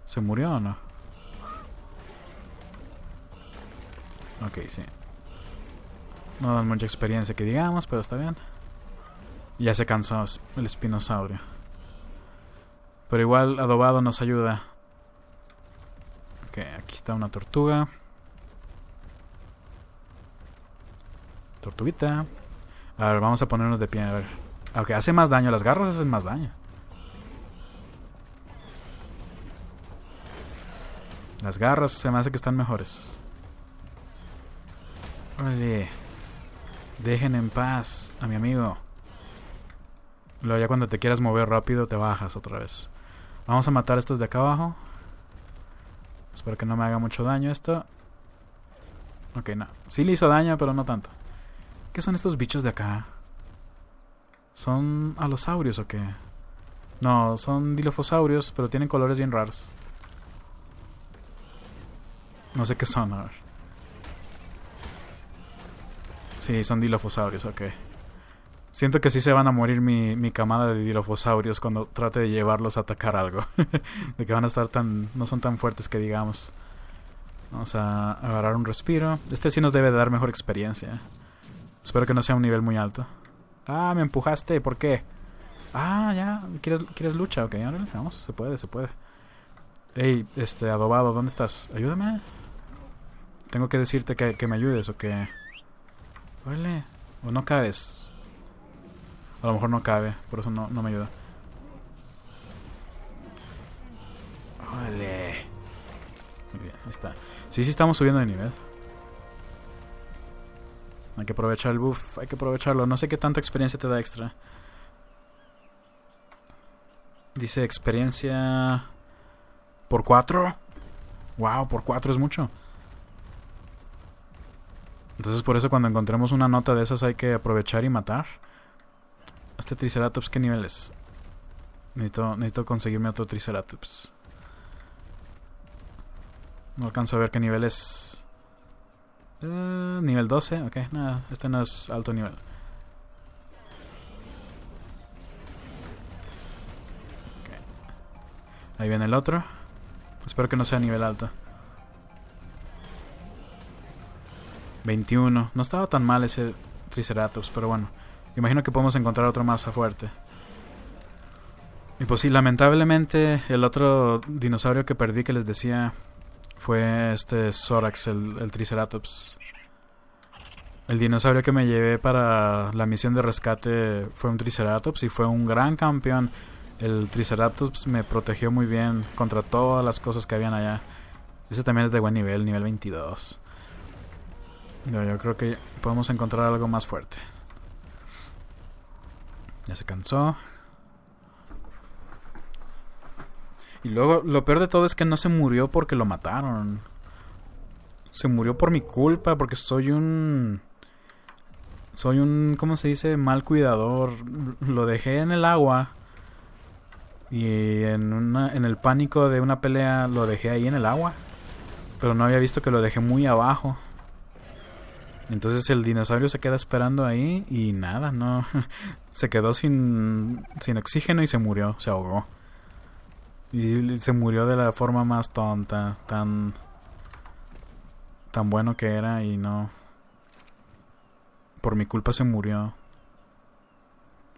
¿Se murió o no? Ok, sí. No dan mucha experiencia que digamos, pero está bien. Ya se cansó el espinosaurio. Pero igual adobado nos ayuda. Ok, aquí está una tortuga. Tortuguita. A ver, vamos a ponernos de pie. A ver. Aunque hace más daño. Las garras hacen más daño. Las garras se me hace que están mejores. Oye. Dejen en paz a mi amigo. Luego ya cuando te quieras mover rápido te bajas otra vez. Vamos a matar a estos de acá abajo. Espero que no me haga mucho daño esto. Ok, no. Sí le hizo daño, pero no tanto. ¿Qué son estos bichos de acá? ¿Son alosaurios o qué? No, son dilofosaurios, pero tienen colores bien raros. No sé qué son, a ver. Sí, son dilofosaurios, ok. Siento que sí se van a morir mi, camada de dilofosaurios cuando trate de llevarlos a atacar algo. de que van a estar tan... no son tan fuertes que digamos. Vamos a agarrar un respiro. Este sí nos debe de dar mejor experiencia. Espero que no sea un nivel muy alto. Ah, me empujaste, ¿por qué? Ah, ya, ¿quieres, ¿quieres lucha? Ok, ahora vamos, se puede, se puede. Ey, este, adobado, ¿dónde estás? Ayúdame. Tengo que decirte que, me ayudes o que... Órale. O no cabes. A lo mejor no cabe, por eso no, me ayuda. Órale. Muy bien, ahí está. Sí, sí estamos subiendo de nivel. Hay que aprovechar el buff, hay que aprovecharlo. No sé qué tanta experiencia te da extra. Dice experiencia por 4. Wow, por cuatro es mucho. Entonces por eso cuando encontremos una nota de esas hay que aprovechar y matar. Este Triceratops, ¿qué nivel es? Necesito, necesito conseguirme otro Triceratops. No alcanzo a ver qué nivel es. Eh, nivel 12, ok, nada, este no es alto nivel. Ahí viene el otro. Espero que no sea nivel alto. 21. No estaba tan mal ese Triceratops, pero bueno. Imagino que podemos encontrar otro más fuerte. Y pues sí, lamentablemente el otro dinosaurio que perdí que les decía fue este Zorax, el, el Triceratops. El dinosaurio que me llevé para la misión de rescate fue un Triceratops y fue un gran campeón. El Triceratops me protegió muy bien contra todas las cosas que habían allá. Ese también es de buen nivel, nivel 22 yo creo que podemos encontrar algo más fuerte. Ya se cansó. Y luego, lo peor de todo es que no se murió porque lo mataron. Se murió por mi culpa, porque soy un... Soy un, ¿cómo se dice? Mal cuidador. Lo dejé en el agua. Y en, una, en el pánico de una pelea lo dejé ahí en el agua. Pero no había visto que lo dejé muy abajo. Entonces el dinosaurio se queda esperando ahí y nada, no. Se quedó sin, sin oxígeno y se murió, se ahogó. Y se murió de la forma más tonta, tan. tan bueno que era y no. Por mi culpa se murió.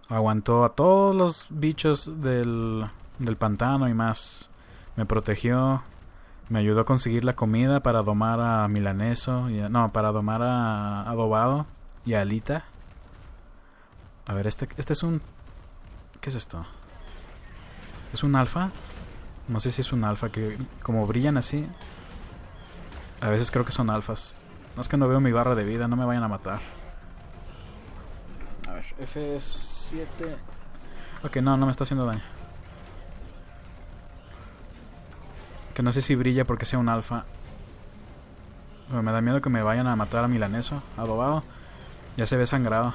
Aguantó a todos los bichos del, del pantano y más. Me protegió, me ayudó a conseguir la comida para domar a Milaneso. Y no, para domar a Adobado y a Alita. A ver, este, este es un... ¿Qué es esto? ¿Es un alfa? No sé si es un alfa, que como brillan así. A veces creo que son alfas. No es que no veo mi barra de vida, no me vayan a matar. A ver, F7. Ok, no, no me está haciendo daño. Que no sé si brilla porque sea un alfa. me da miedo que me vayan a matar a milaneso, adobado. Ya se ve sangrado.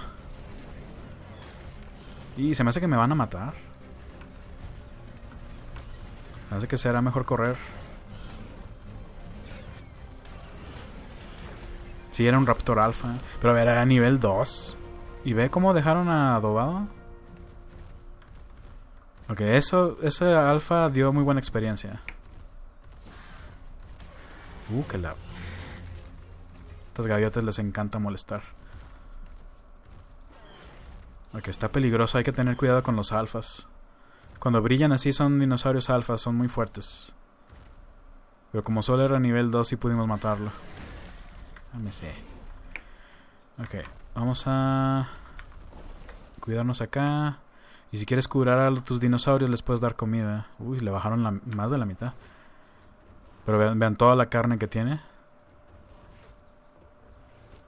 Y se me hace que me van a matar. me hace que será mejor correr. Si, era un Raptor alfa Pero a ver, era nivel 2. ¿Y ve cómo dejaron a Adobado? Ok, eso, ese alfa dio muy buena experiencia. Uh, qué la... Estas gaviotas les encanta molestar. Ok, está peligroso. Hay que tener cuidado con los alfas. Cuando brillan así son dinosaurios alfas. Son muy fuertes. Pero como solo era nivel 2 sí pudimos matarlo. Dame ah, Ok, vamos a... Cuidarnos acá. Y si quieres curar a tus dinosaurios les puedes dar comida. Uy, le bajaron la... más de la mitad. Pero vean, toda la carne que tiene.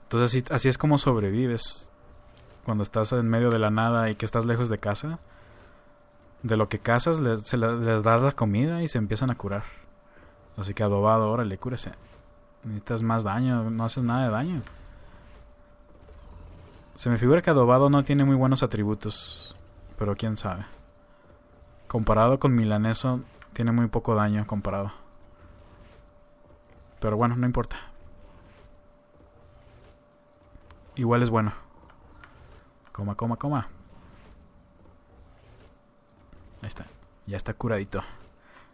Entonces así, es como sobrevives cuando estás en medio de la nada y que estás lejos de casa, de lo que cazas, les, les das la comida y se empiezan a curar. Así que adobado, órale, cúrese. Necesitas más daño, no haces nada de daño. Se me figura que adobado no tiene muy buenos atributos, pero quién sabe. Comparado con milaneso, tiene muy poco daño comparado. Pero bueno, no importa. Igual es bueno. Coma, coma, coma. Ahí está. Ya está curadito.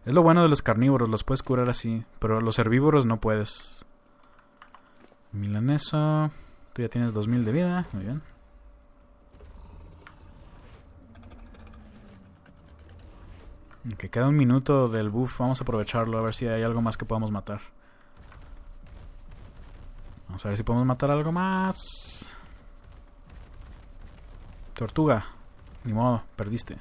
Es lo bueno de los carnívoros, los puedes curar así. Pero los herbívoros no puedes. Milaneso. Tú ya tienes 2000 de vida. Muy bien. Aunque cada un minuto del buff, vamos a aprovecharlo a ver si hay algo más que podamos matar. Vamos a ver si podemos matar algo más. Tortuga. Ni modo, perdiste.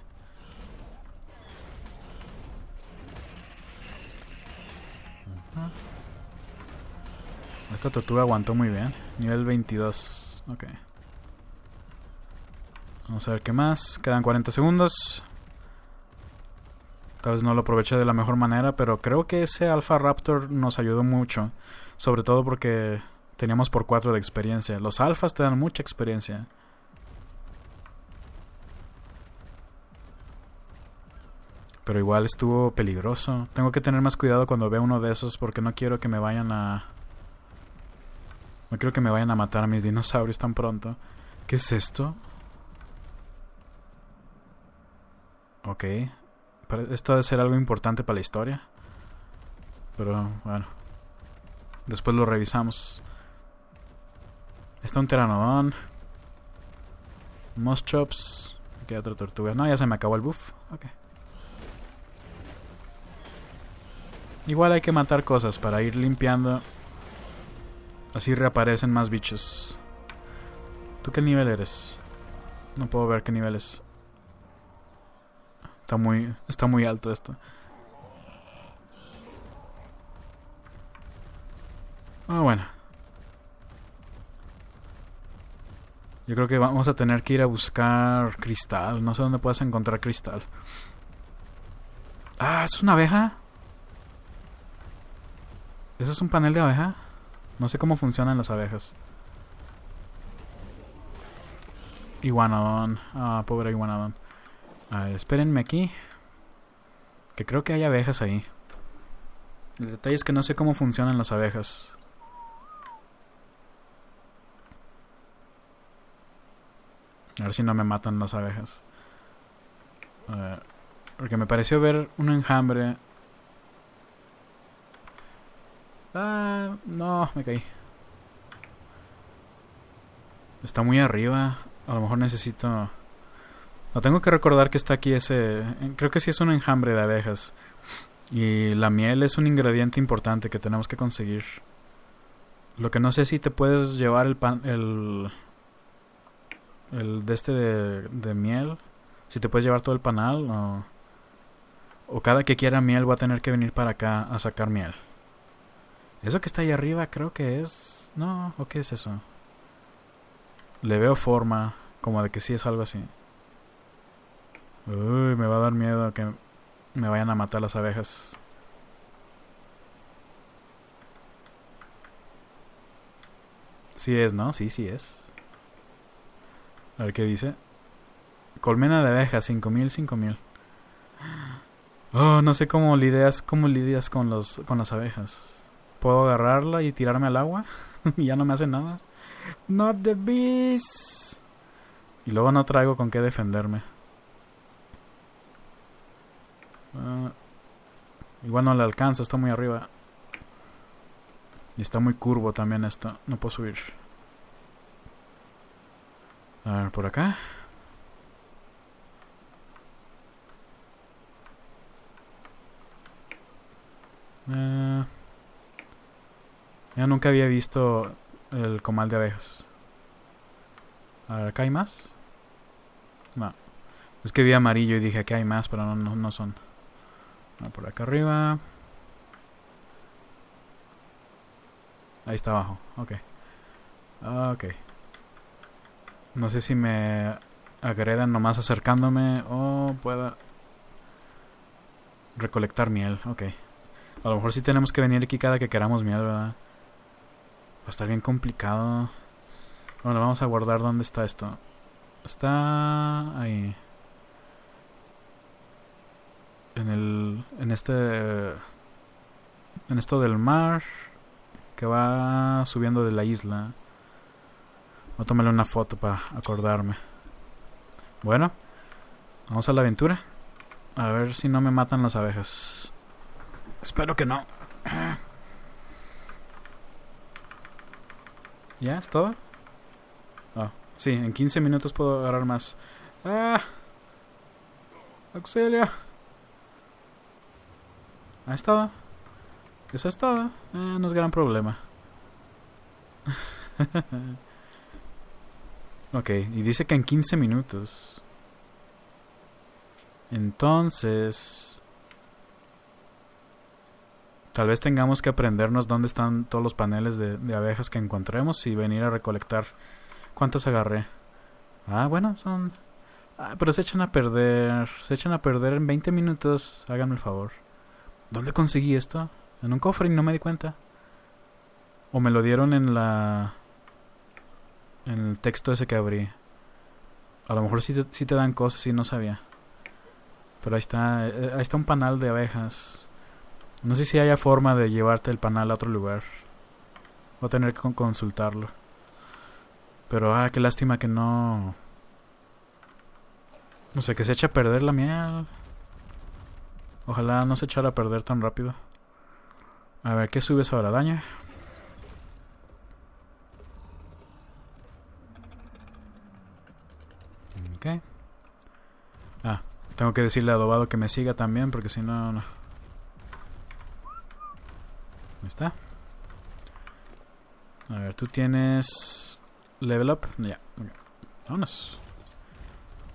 Esta tortuga aguantó muy bien. Nivel 22. Ok. Vamos a ver qué más. Quedan 40 segundos. Tal vez no lo aproveché de la mejor manera, pero creo que ese Alpha Raptor nos ayudó mucho. Sobre todo porque Teníamos por 4 de experiencia. Los alfas te dan mucha experiencia. Pero igual estuvo peligroso. Tengo que tener más cuidado cuando veo uno de esos porque no quiero que me vayan a... No quiero que me vayan a matar a mis dinosaurios tan pronto. ¿Qué es esto? Ok. Esto debe ser algo importante para la historia. Pero bueno. Después lo revisamos. Está un Pteranodon. Moschops. Aquí hay otra tortuga. No, ya se me acabó el buff. Ok. Igual hay que matar cosas para ir limpiando. Así reaparecen más bichos. ¿Tú qué nivel eres? No puedo ver qué nivel es. Está muy, está muy alto esto. Ah, bueno. Yo creo que vamos a tener que ir a buscar cristal. No sé dónde puedas encontrar cristal. Ah, ¿es una abeja? ¿Eso es un panel de abeja? No sé cómo funcionan las abejas. Iguanadón. Ah, pobre iguanadón. A ver, espérenme aquí. Que creo que hay abejas ahí. El detalle es que no sé cómo funcionan las abejas. A ver si no me matan las abejas. porque me pareció ver un enjambre. Ah, no, me caí. Está muy arriba. A lo mejor necesito... No tengo que recordar que está aquí ese... Creo que sí es un enjambre de abejas. Y la miel es un ingrediente importante que tenemos que conseguir. Lo que no sé si te puedes llevar el pan... El el de este de, miel. Si te puedes llevar todo el panal o, o cada que quiera miel va a tener que venir para acá a sacar miel. Eso que está ahí arriba creo que es... No, ¿o qué es eso? Le veo forma como de que sí es algo así. Uy, me va a dar miedo que me vayan a matar las abejas. Sí es, ¿no? Sí, sí es. A ver qué dice. Colmena de abejas, 5000, 5000. Oh, no sé cómo lidias, cómo lidias con, los, con las abejas. ¿Puedo agarrarla y tirarme al agua? y ya no me hace nada. Not the bees. Y luego no traigo con qué defenderme. Ah, igual no le alcanza, está muy arriba. Y está muy curvo también esto. No puedo subir. A ver, por acá. Ah, ya nunca había visto el comal de abejas. A ver, ¿acá hay más? No. Es que vi amarillo y dije que hay más, pero no, no, son. Ah, por acá arriba. Ahí está abajo. Ok. Ok. No sé si me agredan nomás acercándome o pueda recolectar miel. Ok. A lo mejor sí tenemos que venir aquí cada que queramos miel, ¿verdad? Va a estar bien complicado. Bueno, vamos a guardar dónde está esto. Está ahí. En el. En este. En esto del mar. Que va subiendo de la isla. Voy a una foto para acordarme. Bueno, vamos a la aventura. A ver si no me matan las abejas. Espero que no. ¿Ya? ¿Es todo? Oh, sí, en 15 minutos puedo agarrar más. ¡Ah! ¡Auxilio! Ahí todo? Eso es todo. Eh, no es gran problema. Ok, y dice que en 15 minutos. Entonces... Tal vez tengamos que aprendernos dónde están todos los paneles de, abejas que encontremos y venir a recolectar. ¿Cuántos agarré? Ah, bueno, son... Ah, pero se echan a perder. Se echan a perder en 20 minutos. Háganme el favor. ¿Dónde conseguí esto? En un cofre y no me di cuenta. O me lo dieron en la en el texto ese que abrí. A lo mejor sí te, te dan cosas y no sabía. Pero ahí está, eh, ahí está un panal de abejas. No sé si haya forma de llevarte el panal a otro lugar. Voy a tener que consultarlo. Pero, ah, qué lástima que no... no sea, que se echa a perder la miel. Ojalá no se echara a perder tan rápido. A ver, ¿qué subes ahora, daña? Tengo que decirle a Adobado que me siga también, porque si no, no. Ahí está. A ver, tú tienes... Level up. Ya, vámonos.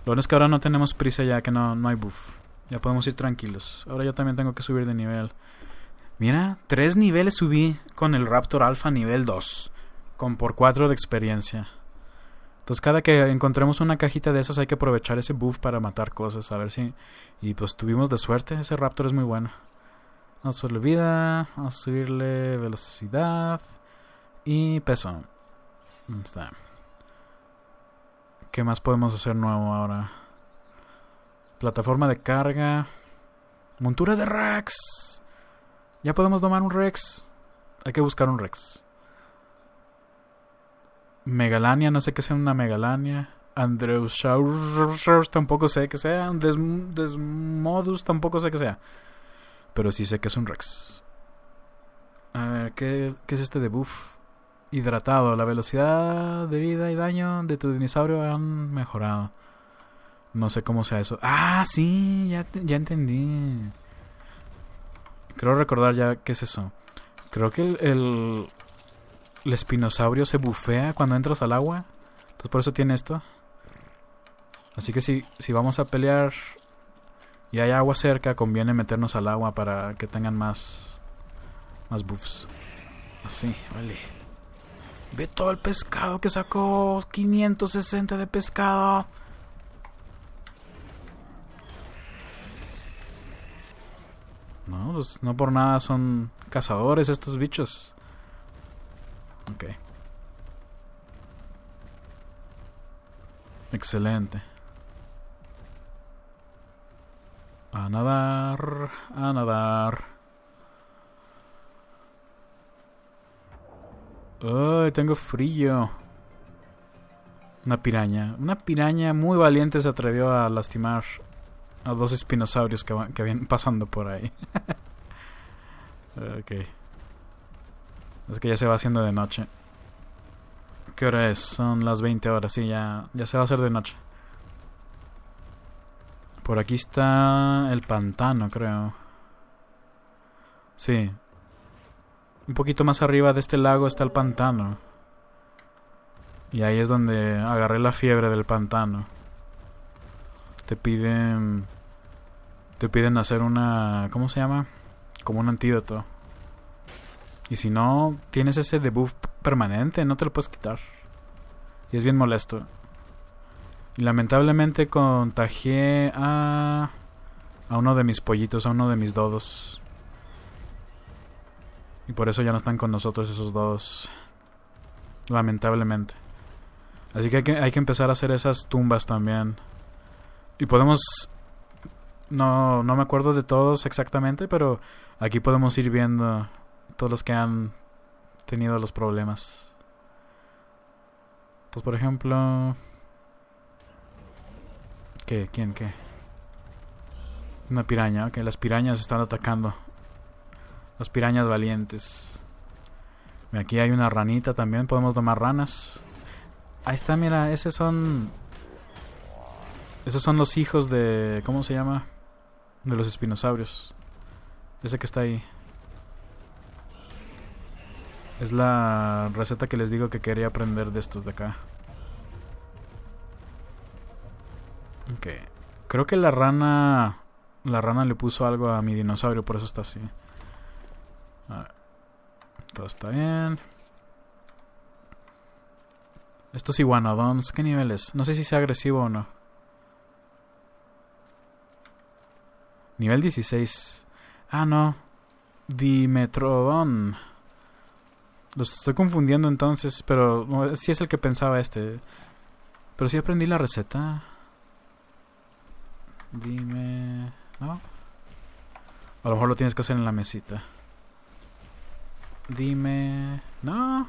Lo bueno es que ahora no tenemos prisa ya, que no, no hay buff. Ya podemos ir tranquilos. Ahora yo también tengo que subir de nivel. Mira, tres niveles subí con el Raptor Alpha nivel 2. Con por 4 de experiencia. Entonces cada que encontremos una cajita de esas hay que aprovechar ese buff para matar cosas, a ver si... Y pues tuvimos de suerte, ese Raptor es muy bueno. Vamos a subirle vida, a subirle velocidad y peso. Está. ¿Qué más podemos hacer nuevo ahora? Plataforma de carga. Montura de Rex. Ya podemos tomar un Rex. Hay que buscar un Rex. Megalania, no sé qué sea una Megalania. andrewsaurus, tampoco sé qué sea. Desmodus tampoco sé qué sea. Pero sí sé que es un Rex. A ver, ¿qué, es este debuff? Hidratado. La velocidad de vida y daño de tu dinosaurio han mejorado. No sé cómo sea eso. Ah, sí, ya, ya entendí. Creo recordar ya qué es eso. Creo que el, el espinosaurio se bufea cuando entras al agua. Entonces por eso tiene esto. Así que si, si vamos a pelear y hay agua cerca, conviene meternos al agua para que tengan más, más buffs. Así, vale. Ve todo el pescado que sacó. 560 de pescado. No, no por nada son cazadores estos bichos. Ok. Excelente. A nadar, a nadar. Ay, tengo frío. Una piraña. Una piraña muy valiente se atrevió a lastimar a dos espinosaurios que, que vienen pasando por ahí. ok. Es que ya se va haciendo de noche. ¿Qué hora es? Son las 20 horas, sí, ya, ya se va a hacer de noche. Por aquí está el pantano, creo. Sí. Un poquito más arriba de este lago está el pantano. Y ahí es donde agarré la fiebre del pantano. Te piden... Te piden hacer una... ¿Cómo se llama? Como un antídoto. Y si no, tienes ese debuff permanente, no te lo puedes quitar. Y es bien molesto. Y lamentablemente contagié a. a uno de mis pollitos, a uno de mis dodos. Y por eso ya no están con nosotros esos dos. Lamentablemente. Así que hay, que hay que, empezar a hacer esas tumbas también. Y podemos... No, no me acuerdo de todos exactamente, pero aquí podemos ir viendo todos los que han tenido los problemas. Entonces, por ejemplo... ¿Qué? ¿Quién? ¿Qué? Una piraña, ok. Las pirañas están atacando. Las pirañas valientes. Aquí hay una ranita también. Podemos tomar ranas. Ahí está, mira. Esos son... Esos son los hijos de... ¿Cómo se llama? De los espinosaurios. Ese que está ahí. Es la receta que les digo que quería aprender de estos de acá. Ok. Creo que la rana... La rana le puso algo a mi dinosaurio, por eso está así. A ver. Todo está bien. Estos iguanodons, ¿qué niveles? No sé si sea agresivo o no. Nivel 16. Ah, no. Dimetrodon. Los estoy confundiendo entonces, pero sí es el que pensaba este. Pero sí aprendí la receta. Dime... ¿No? A lo mejor lo tienes que hacer en la mesita. Dime... ¿No?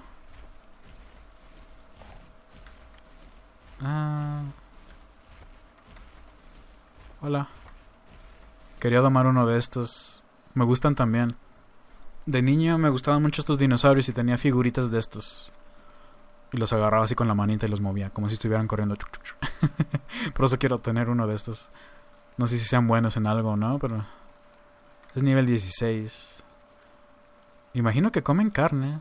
Ah... Hola. Quería tomar uno de estos. Me gustan también de niño me gustaban mucho estos dinosaurios y tenía figuritas de estos. Y los agarraba así con la manita y los movía, como si estuvieran corriendo. Por eso quiero tener uno de estos. No sé si sean buenos en algo o no, pero... Es nivel 16. Imagino que comen carne.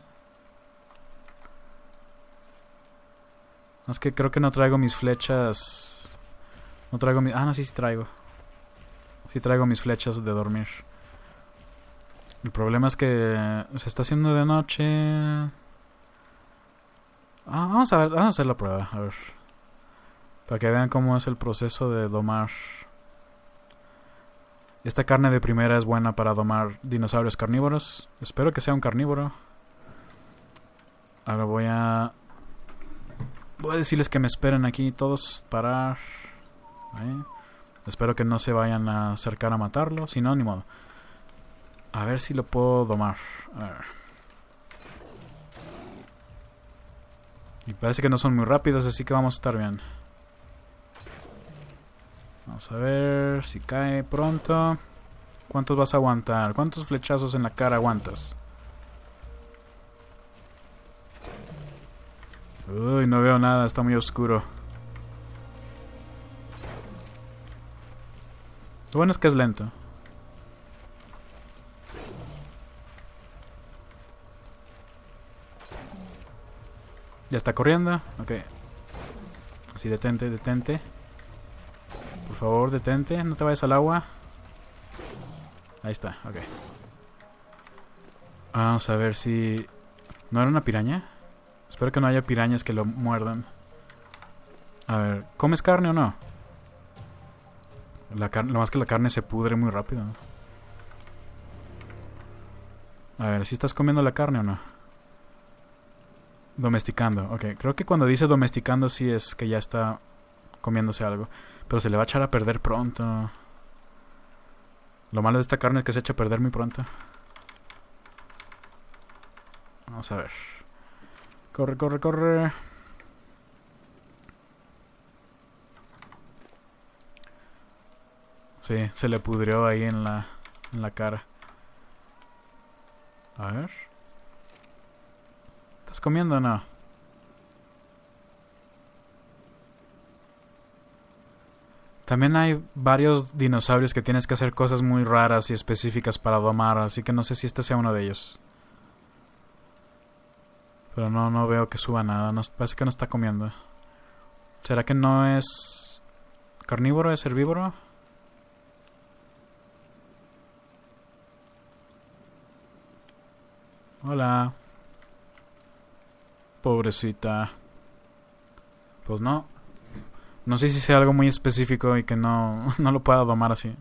Es que creo que no traigo mis flechas... No traigo mis... Ah, no, sí, sí traigo. Sí traigo mis flechas de dormir. El problema es que se está haciendo de noche. Ah, vamos a ver, a hacer la prueba, ver. Para que vean cómo es el proceso de domar. Esta carne de primera es buena para domar dinosaurios carnívoros. Espero que sea un carnívoro. Ahora voy a... Voy a decirles que me esperen aquí todos parar. ¿eh? Espero que no se vayan a acercar a matarlo. Si no, ni modo. A ver si lo puedo domar. Y parece que no son muy rápidos, así que vamos a estar bien. Vamos a ver si cae pronto. ¿Cuántos vas a aguantar? ¿Cuántos flechazos en la cara aguantas? Uy, no veo nada, está muy oscuro. Lo bueno es que es lento. está corriendo. Ok. Así, detente, detente. Por favor, detente. No te vayas al agua. Ahí está, ok. Vamos a ver si... ¿No era una piraña? Espero que no haya pirañas que lo muerdan. A ver, ¿comes carne o no? La carne, lo más que la carne se pudre muy rápido. A ver, si estás comiendo la carne o no? Domesticando, ok. Creo que cuando dice domesticando sí es que ya está comiéndose algo. Pero se le va a echar a perder pronto. Lo malo de esta carne es que se echa a perder muy pronto. Vamos a ver. Corre, corre, corre. Sí, se le pudrió ahí en la, en la cara. A ver comiendo o no? También hay varios dinosaurios que tienes que hacer cosas muy raras y específicas para domar, así que no sé si este sea uno de ellos. Pero no, no veo que suba nada. No, parece que no está comiendo. ¿Será que no es carnívoro? ¿Es herbívoro? Hola pobrecita. Pues no. No sé si sea algo muy específico y que no, no lo pueda domar así.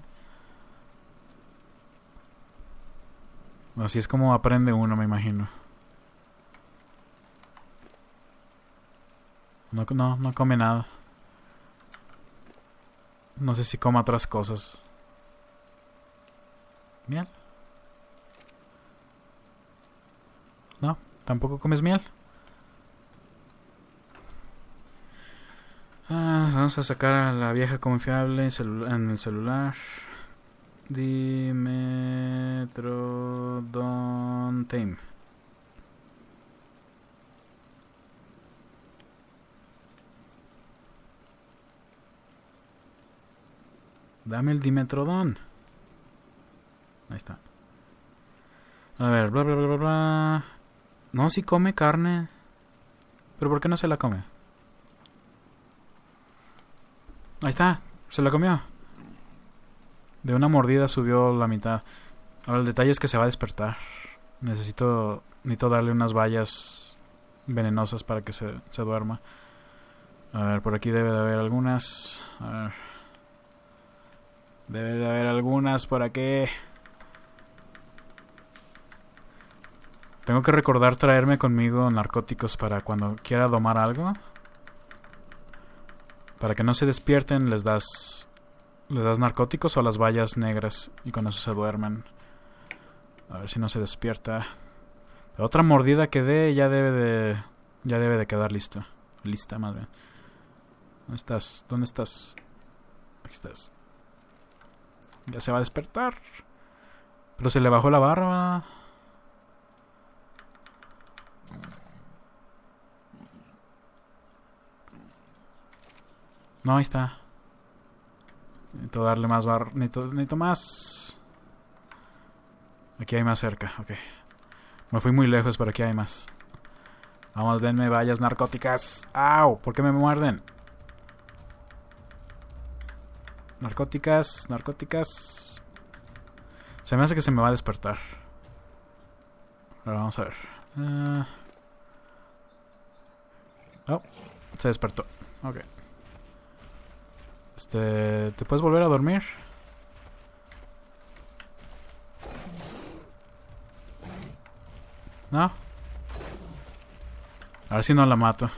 Así es como aprende uno, me imagino. No, no, no come nada. No sé si coma otras cosas. ¿Miel? No, tampoco comes miel. Vamos a sacar a la vieja confiable en el celular. Dimetrodon Tame. Dame el Dimetrodon. Ahí está. A ver, bla bla bla bla No, si come carne. Pero ¿por qué no se la come? Ahí está, se la comió. De una mordida subió la mitad. Ahora el detalle es que se va a despertar. Necesito, necesito darle unas vallas venenosas para que se, duerma. A ver, por aquí debe de haber algunas. Debe de haber algunas para aquí. Tengo que recordar traerme conmigo narcóticos para cuando quiera domar algo. Para que no se despierten les das das narcóticos o las vallas negras y con eso se duermen. A ver si no se despierta. otra mordida que dé ya debe de ya debe de quedar listo. Lista más bien. ¿Dónde estás? ¿Dónde estás? Aquí estás. Ya se va a despertar. Pero se le bajó la barba. No, ahí está. Necesito darle más barro. Necesito, más. Aquí hay más cerca, ok. Me fui muy lejos, pero aquí hay más. Vamos, denme vallas narcóticas. ¡Au! ¿Por qué me muerden? Narcóticas, narcóticas. Se me hace que se me va a despertar. Pero vamos a ver. Ah. Oh, se despertó. Ok. Este, ¿te puedes volver a dormir? ¿No? A ver si no la mato.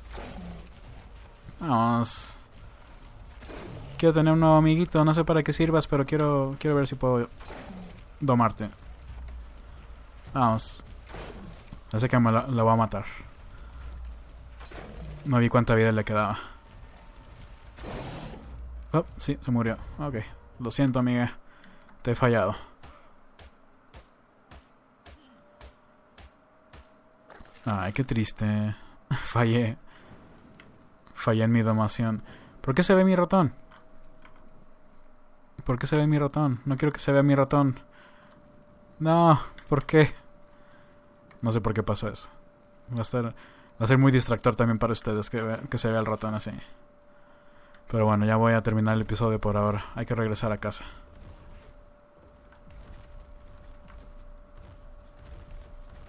Vamos. Quiero tener un nuevo amiguito, no sé para qué sirvas, pero quiero quiero ver si puedo domarte. Vamos. sé que me la, la voy a matar. No vi cuánta vida le quedaba. Oh, sí, se murió. Ok. Lo siento, amiga. Te he fallado. Ay, qué triste. Fallé. Fallé en mi domación. ¿Por qué se ve mi ratón? ¿Por qué se ve mi ratón? No quiero que se vea mi ratón. No, ¿por qué? No sé por qué pasó eso. Va a Va a ser muy distractor también para ustedes que, que se vea el ratón así. Pero bueno, ya voy a terminar el episodio por ahora. Hay que regresar a casa.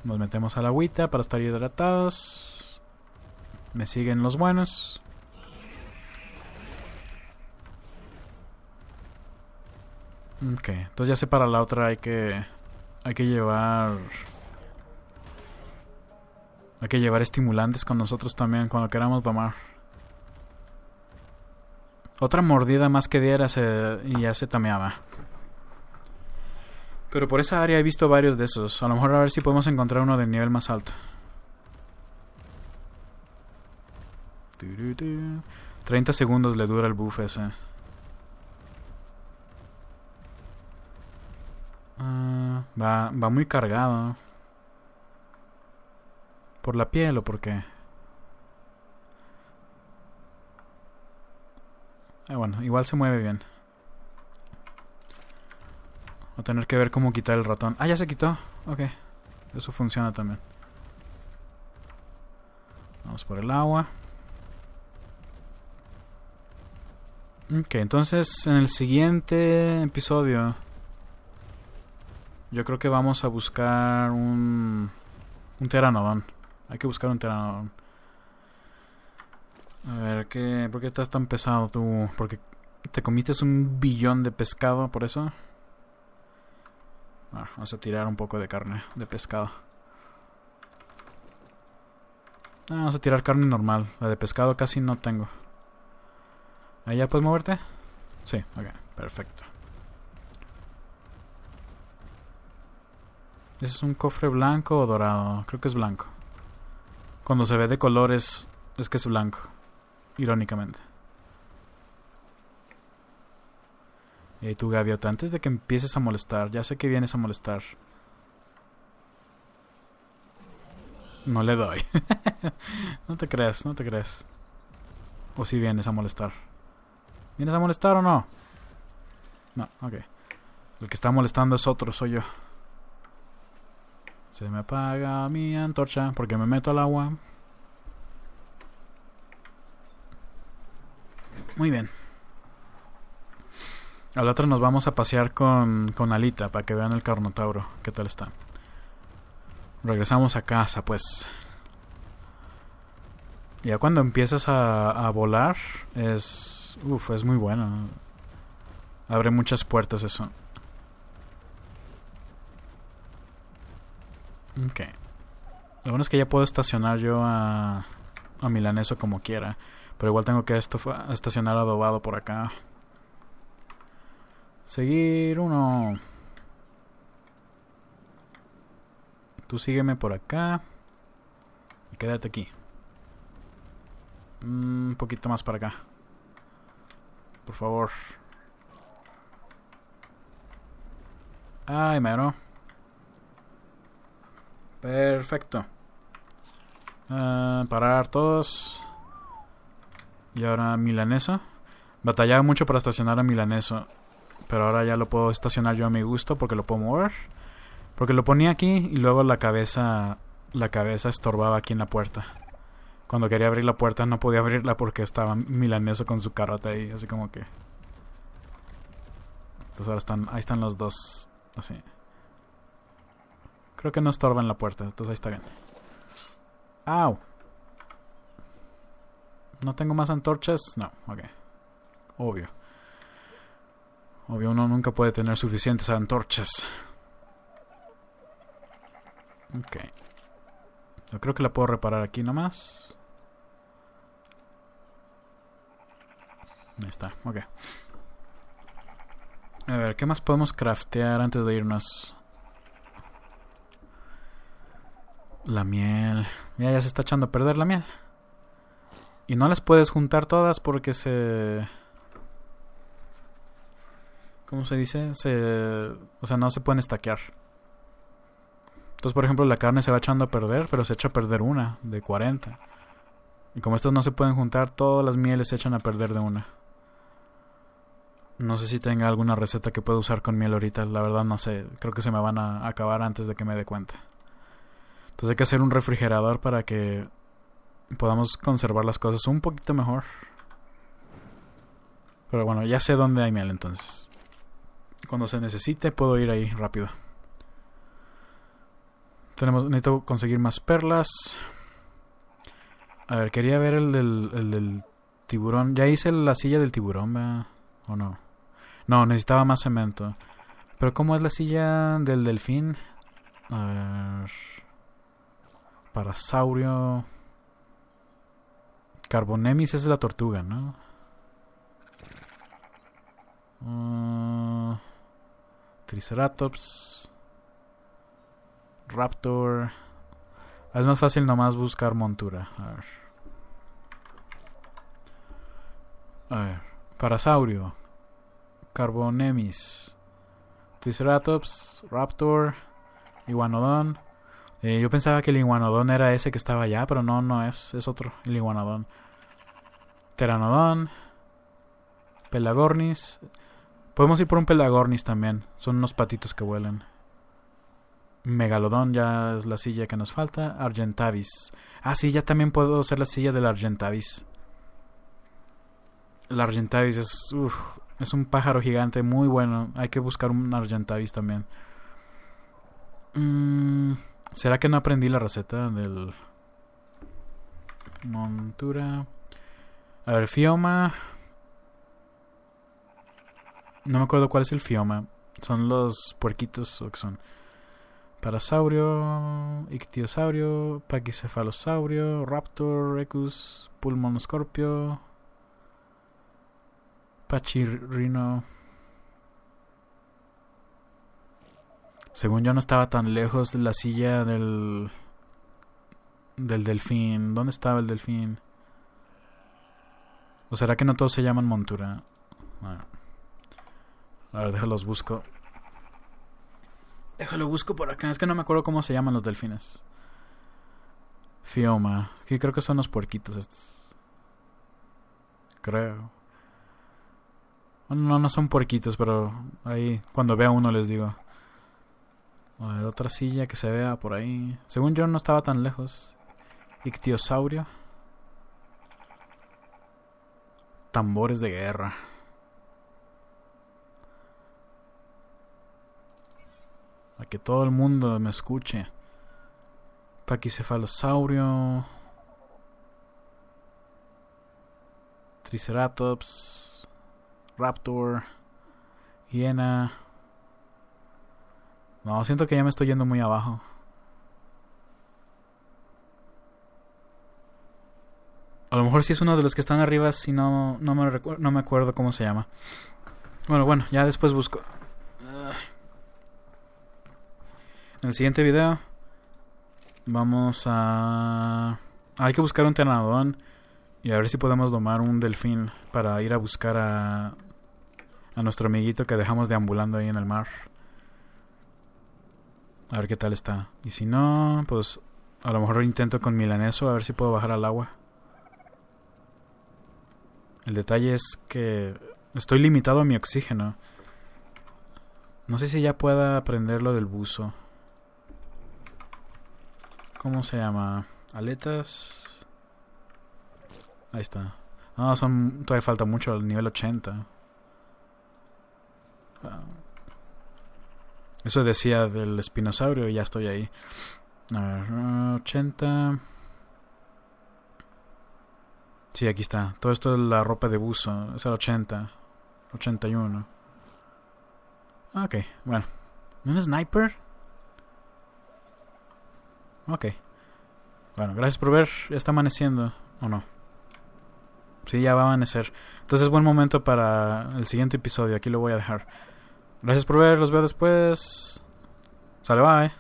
Nos metemos a la agüita para estar hidratados. Me siguen los buenos. Ok, entonces ya sé para la otra hay que... Hay que llevar... Hay que llevar estimulantes con nosotros también cuando queramos tomar. Otra mordida más que diera se, y ya se tameaba. Pero por esa área he visto varios de esos. A lo mejor a ver si podemos encontrar uno de nivel más alto. 30 segundos le dura el buff ese. Ah, va, va muy cargado. ¿Por la piel o por qué? Ah, bueno, igual se mueve bien. a tener que ver cómo quitar el ratón. Ah, ya se quitó. Ok. Eso funciona también. Vamos por el agua. Ok, entonces en el siguiente episodio yo creo que vamos a buscar un, un teranodón. Hay que buscar un teranodón. A ver, ¿qué, ¿por qué estás tan pesado tú? ¿Porque te comiste un billón de pescado por eso? Ah, vamos a tirar un poco de carne, de pescado. Ah, vamos a tirar carne normal. La de pescado casi no tengo. ¿Allá puedes moverte? Sí, ok, perfecto. ¿Ese es un cofre blanco o dorado? Creo que es blanco. Cuando se ve de colores, es que es blanco irónicamente. Eh, tú gaviota, antes de que empieces a molestar, ya sé que vienes a molestar. No le doy. no te creas, no te creas. O si vienes a molestar. ¿Vienes a molestar o no? No, ok. El que está molestando es otro, soy yo. Se me apaga mi antorcha porque me meto al agua. Muy bien. Al otro nos vamos a pasear con, Alita para que vean el Carnotauro. ¿Qué tal está? Regresamos a casa, pues. Ya cuando empiezas a, a volar, es. Uf, es muy bueno. Abre muchas puertas eso. Ok. Lo bueno es que ya puedo estacionar yo a, a Milaneso como quiera. Pero igual tengo que estacionar adobado por acá. Seguir uno. Tú sígueme por acá. Y quédate aquí. Mm, un poquito más para acá. Por favor. Ay, mero. Perfecto. Ah, parar todos. Y ahora milanesa Batallaba mucho para estacionar a Milaneso. Pero ahora ya lo puedo estacionar yo a mi gusto porque lo puedo mover. Porque lo ponía aquí y luego la cabeza. La cabeza estorbaba aquí en la puerta. Cuando quería abrir la puerta no podía abrirla porque estaba Milaneso con su carota ahí, así como que. Entonces ahora están. Ahí están los dos. Así. Creo que no estorban la puerta, entonces ahí está bien. ¡Au! ¿No tengo más antorchas? No, ok. Obvio. Obvio, uno nunca puede tener suficientes antorchas. Ok. Yo creo que la puedo reparar aquí nomás. Ahí está, ok. A ver, ¿qué más podemos craftear antes de irnos? La miel. Ya, ya se está echando a perder la miel. Y no las puedes juntar todas porque se... ¿Cómo se dice? Se... O sea, no se pueden estaquear. Entonces, por ejemplo, la carne se va echando a perder, pero se echa a perder una de 40. Y como estas no se pueden juntar, todas las mieles se echan a perder de una. No sé si tenga alguna receta que pueda usar con miel ahorita, la verdad no sé, creo que se me van a acabar antes de que me dé cuenta. Entonces hay que hacer un refrigerador para que podamos conservar las cosas un poquito mejor. Pero bueno, ya sé dónde hay miel entonces. Cuando se necesite puedo ir ahí rápido. Tenemos, necesito conseguir más perlas. A ver, quería ver el del, el tiburón. Ya hice la silla del tiburón, ¿O no? No, necesitaba más cemento. Pero ¿cómo es la silla del delfín? A ver. Parasaurio. Carbonemis es la tortuga, ¿no? Ah, Triceratops. Raptor. Es más fácil nomás buscar montura. A ver. A ver. Parasaurio. Carbonemis. Triceratops. Raptor. Iguanodon. Eh, yo pensaba que el iguanodón era ese que estaba allá, pero no, no es. Es otro, el iguanodón. Teranodón. Pelagornis. Podemos ir por un pelagornis también. Son unos patitos que vuelan. Megalodón ya es la silla que nos falta. Argentavis. Ah, sí, ya también puedo hacer la silla del Argentavis. El Argentavis es, es un pájaro gigante muy bueno. Hay que buscar un Argentavis también. Mmm ¿Será que no aprendí la receta del montura? A ver, fioma. No me acuerdo cuál es el fioma. Son los puerquitos o que son. Parasaurio, ictiosaurio, paquicefalosaurio, raptor, recus, pulmonoscorpio, Pachirino Según yo no estaba tan lejos De la silla del del delfín. ¿Dónde estaba el delfín? ¿O será que no todos se llaman montura? Bueno. Ah. A ver, déjalos busco. Déjalo busco por acá. Es que no me acuerdo cómo se llaman los delfines. Fioma. Que creo que son los puerquitos estos. Creo. Bueno, no, no son puerquitos, pero ahí cuando vea uno les digo. A ver, otra silla que se vea por ahí. Según yo no estaba tan lejos. Ictiosaurio. Tambores de guerra. A que todo el mundo me escuche. Paquicefalosaurio. Triceratops. Raptor. Hiena. No, siento que ya me estoy yendo muy abajo. A lo mejor sí es uno de los que están arriba, si no, me, no me acuerdo cómo se llama. Bueno, bueno, ya después busco. En el siguiente video vamos a... Hay que buscar un tenadón y a ver si podemos domar un delfín para ir a buscar a, a nuestro amiguito que dejamos deambulando ahí en el mar. A ver qué tal está. Y si no, pues a lo mejor intento con milaneso a ver si puedo bajar al agua. El detalle es que estoy limitado a mi oxígeno. No sé si ya pueda aprender lo del buzo. ¿Cómo se llama? Aletas. Ahí está. No, son, todavía falta mucho al nivel 80. Eso decía del espinosaurio y ya estoy ahí. A ver, 80. Sí, aquí está. Todo esto es la ropa de buzo. Es el 80. 81. Ok, bueno. ¿Un sniper? Ok. Bueno, gracias por ver. Ya está amaneciendo, ¿o no? Sí, ya va a amanecer. Entonces buen momento para el siguiente episodio. Aquí lo voy a dejar. Gracias por ver, los veo después. Sale, bye.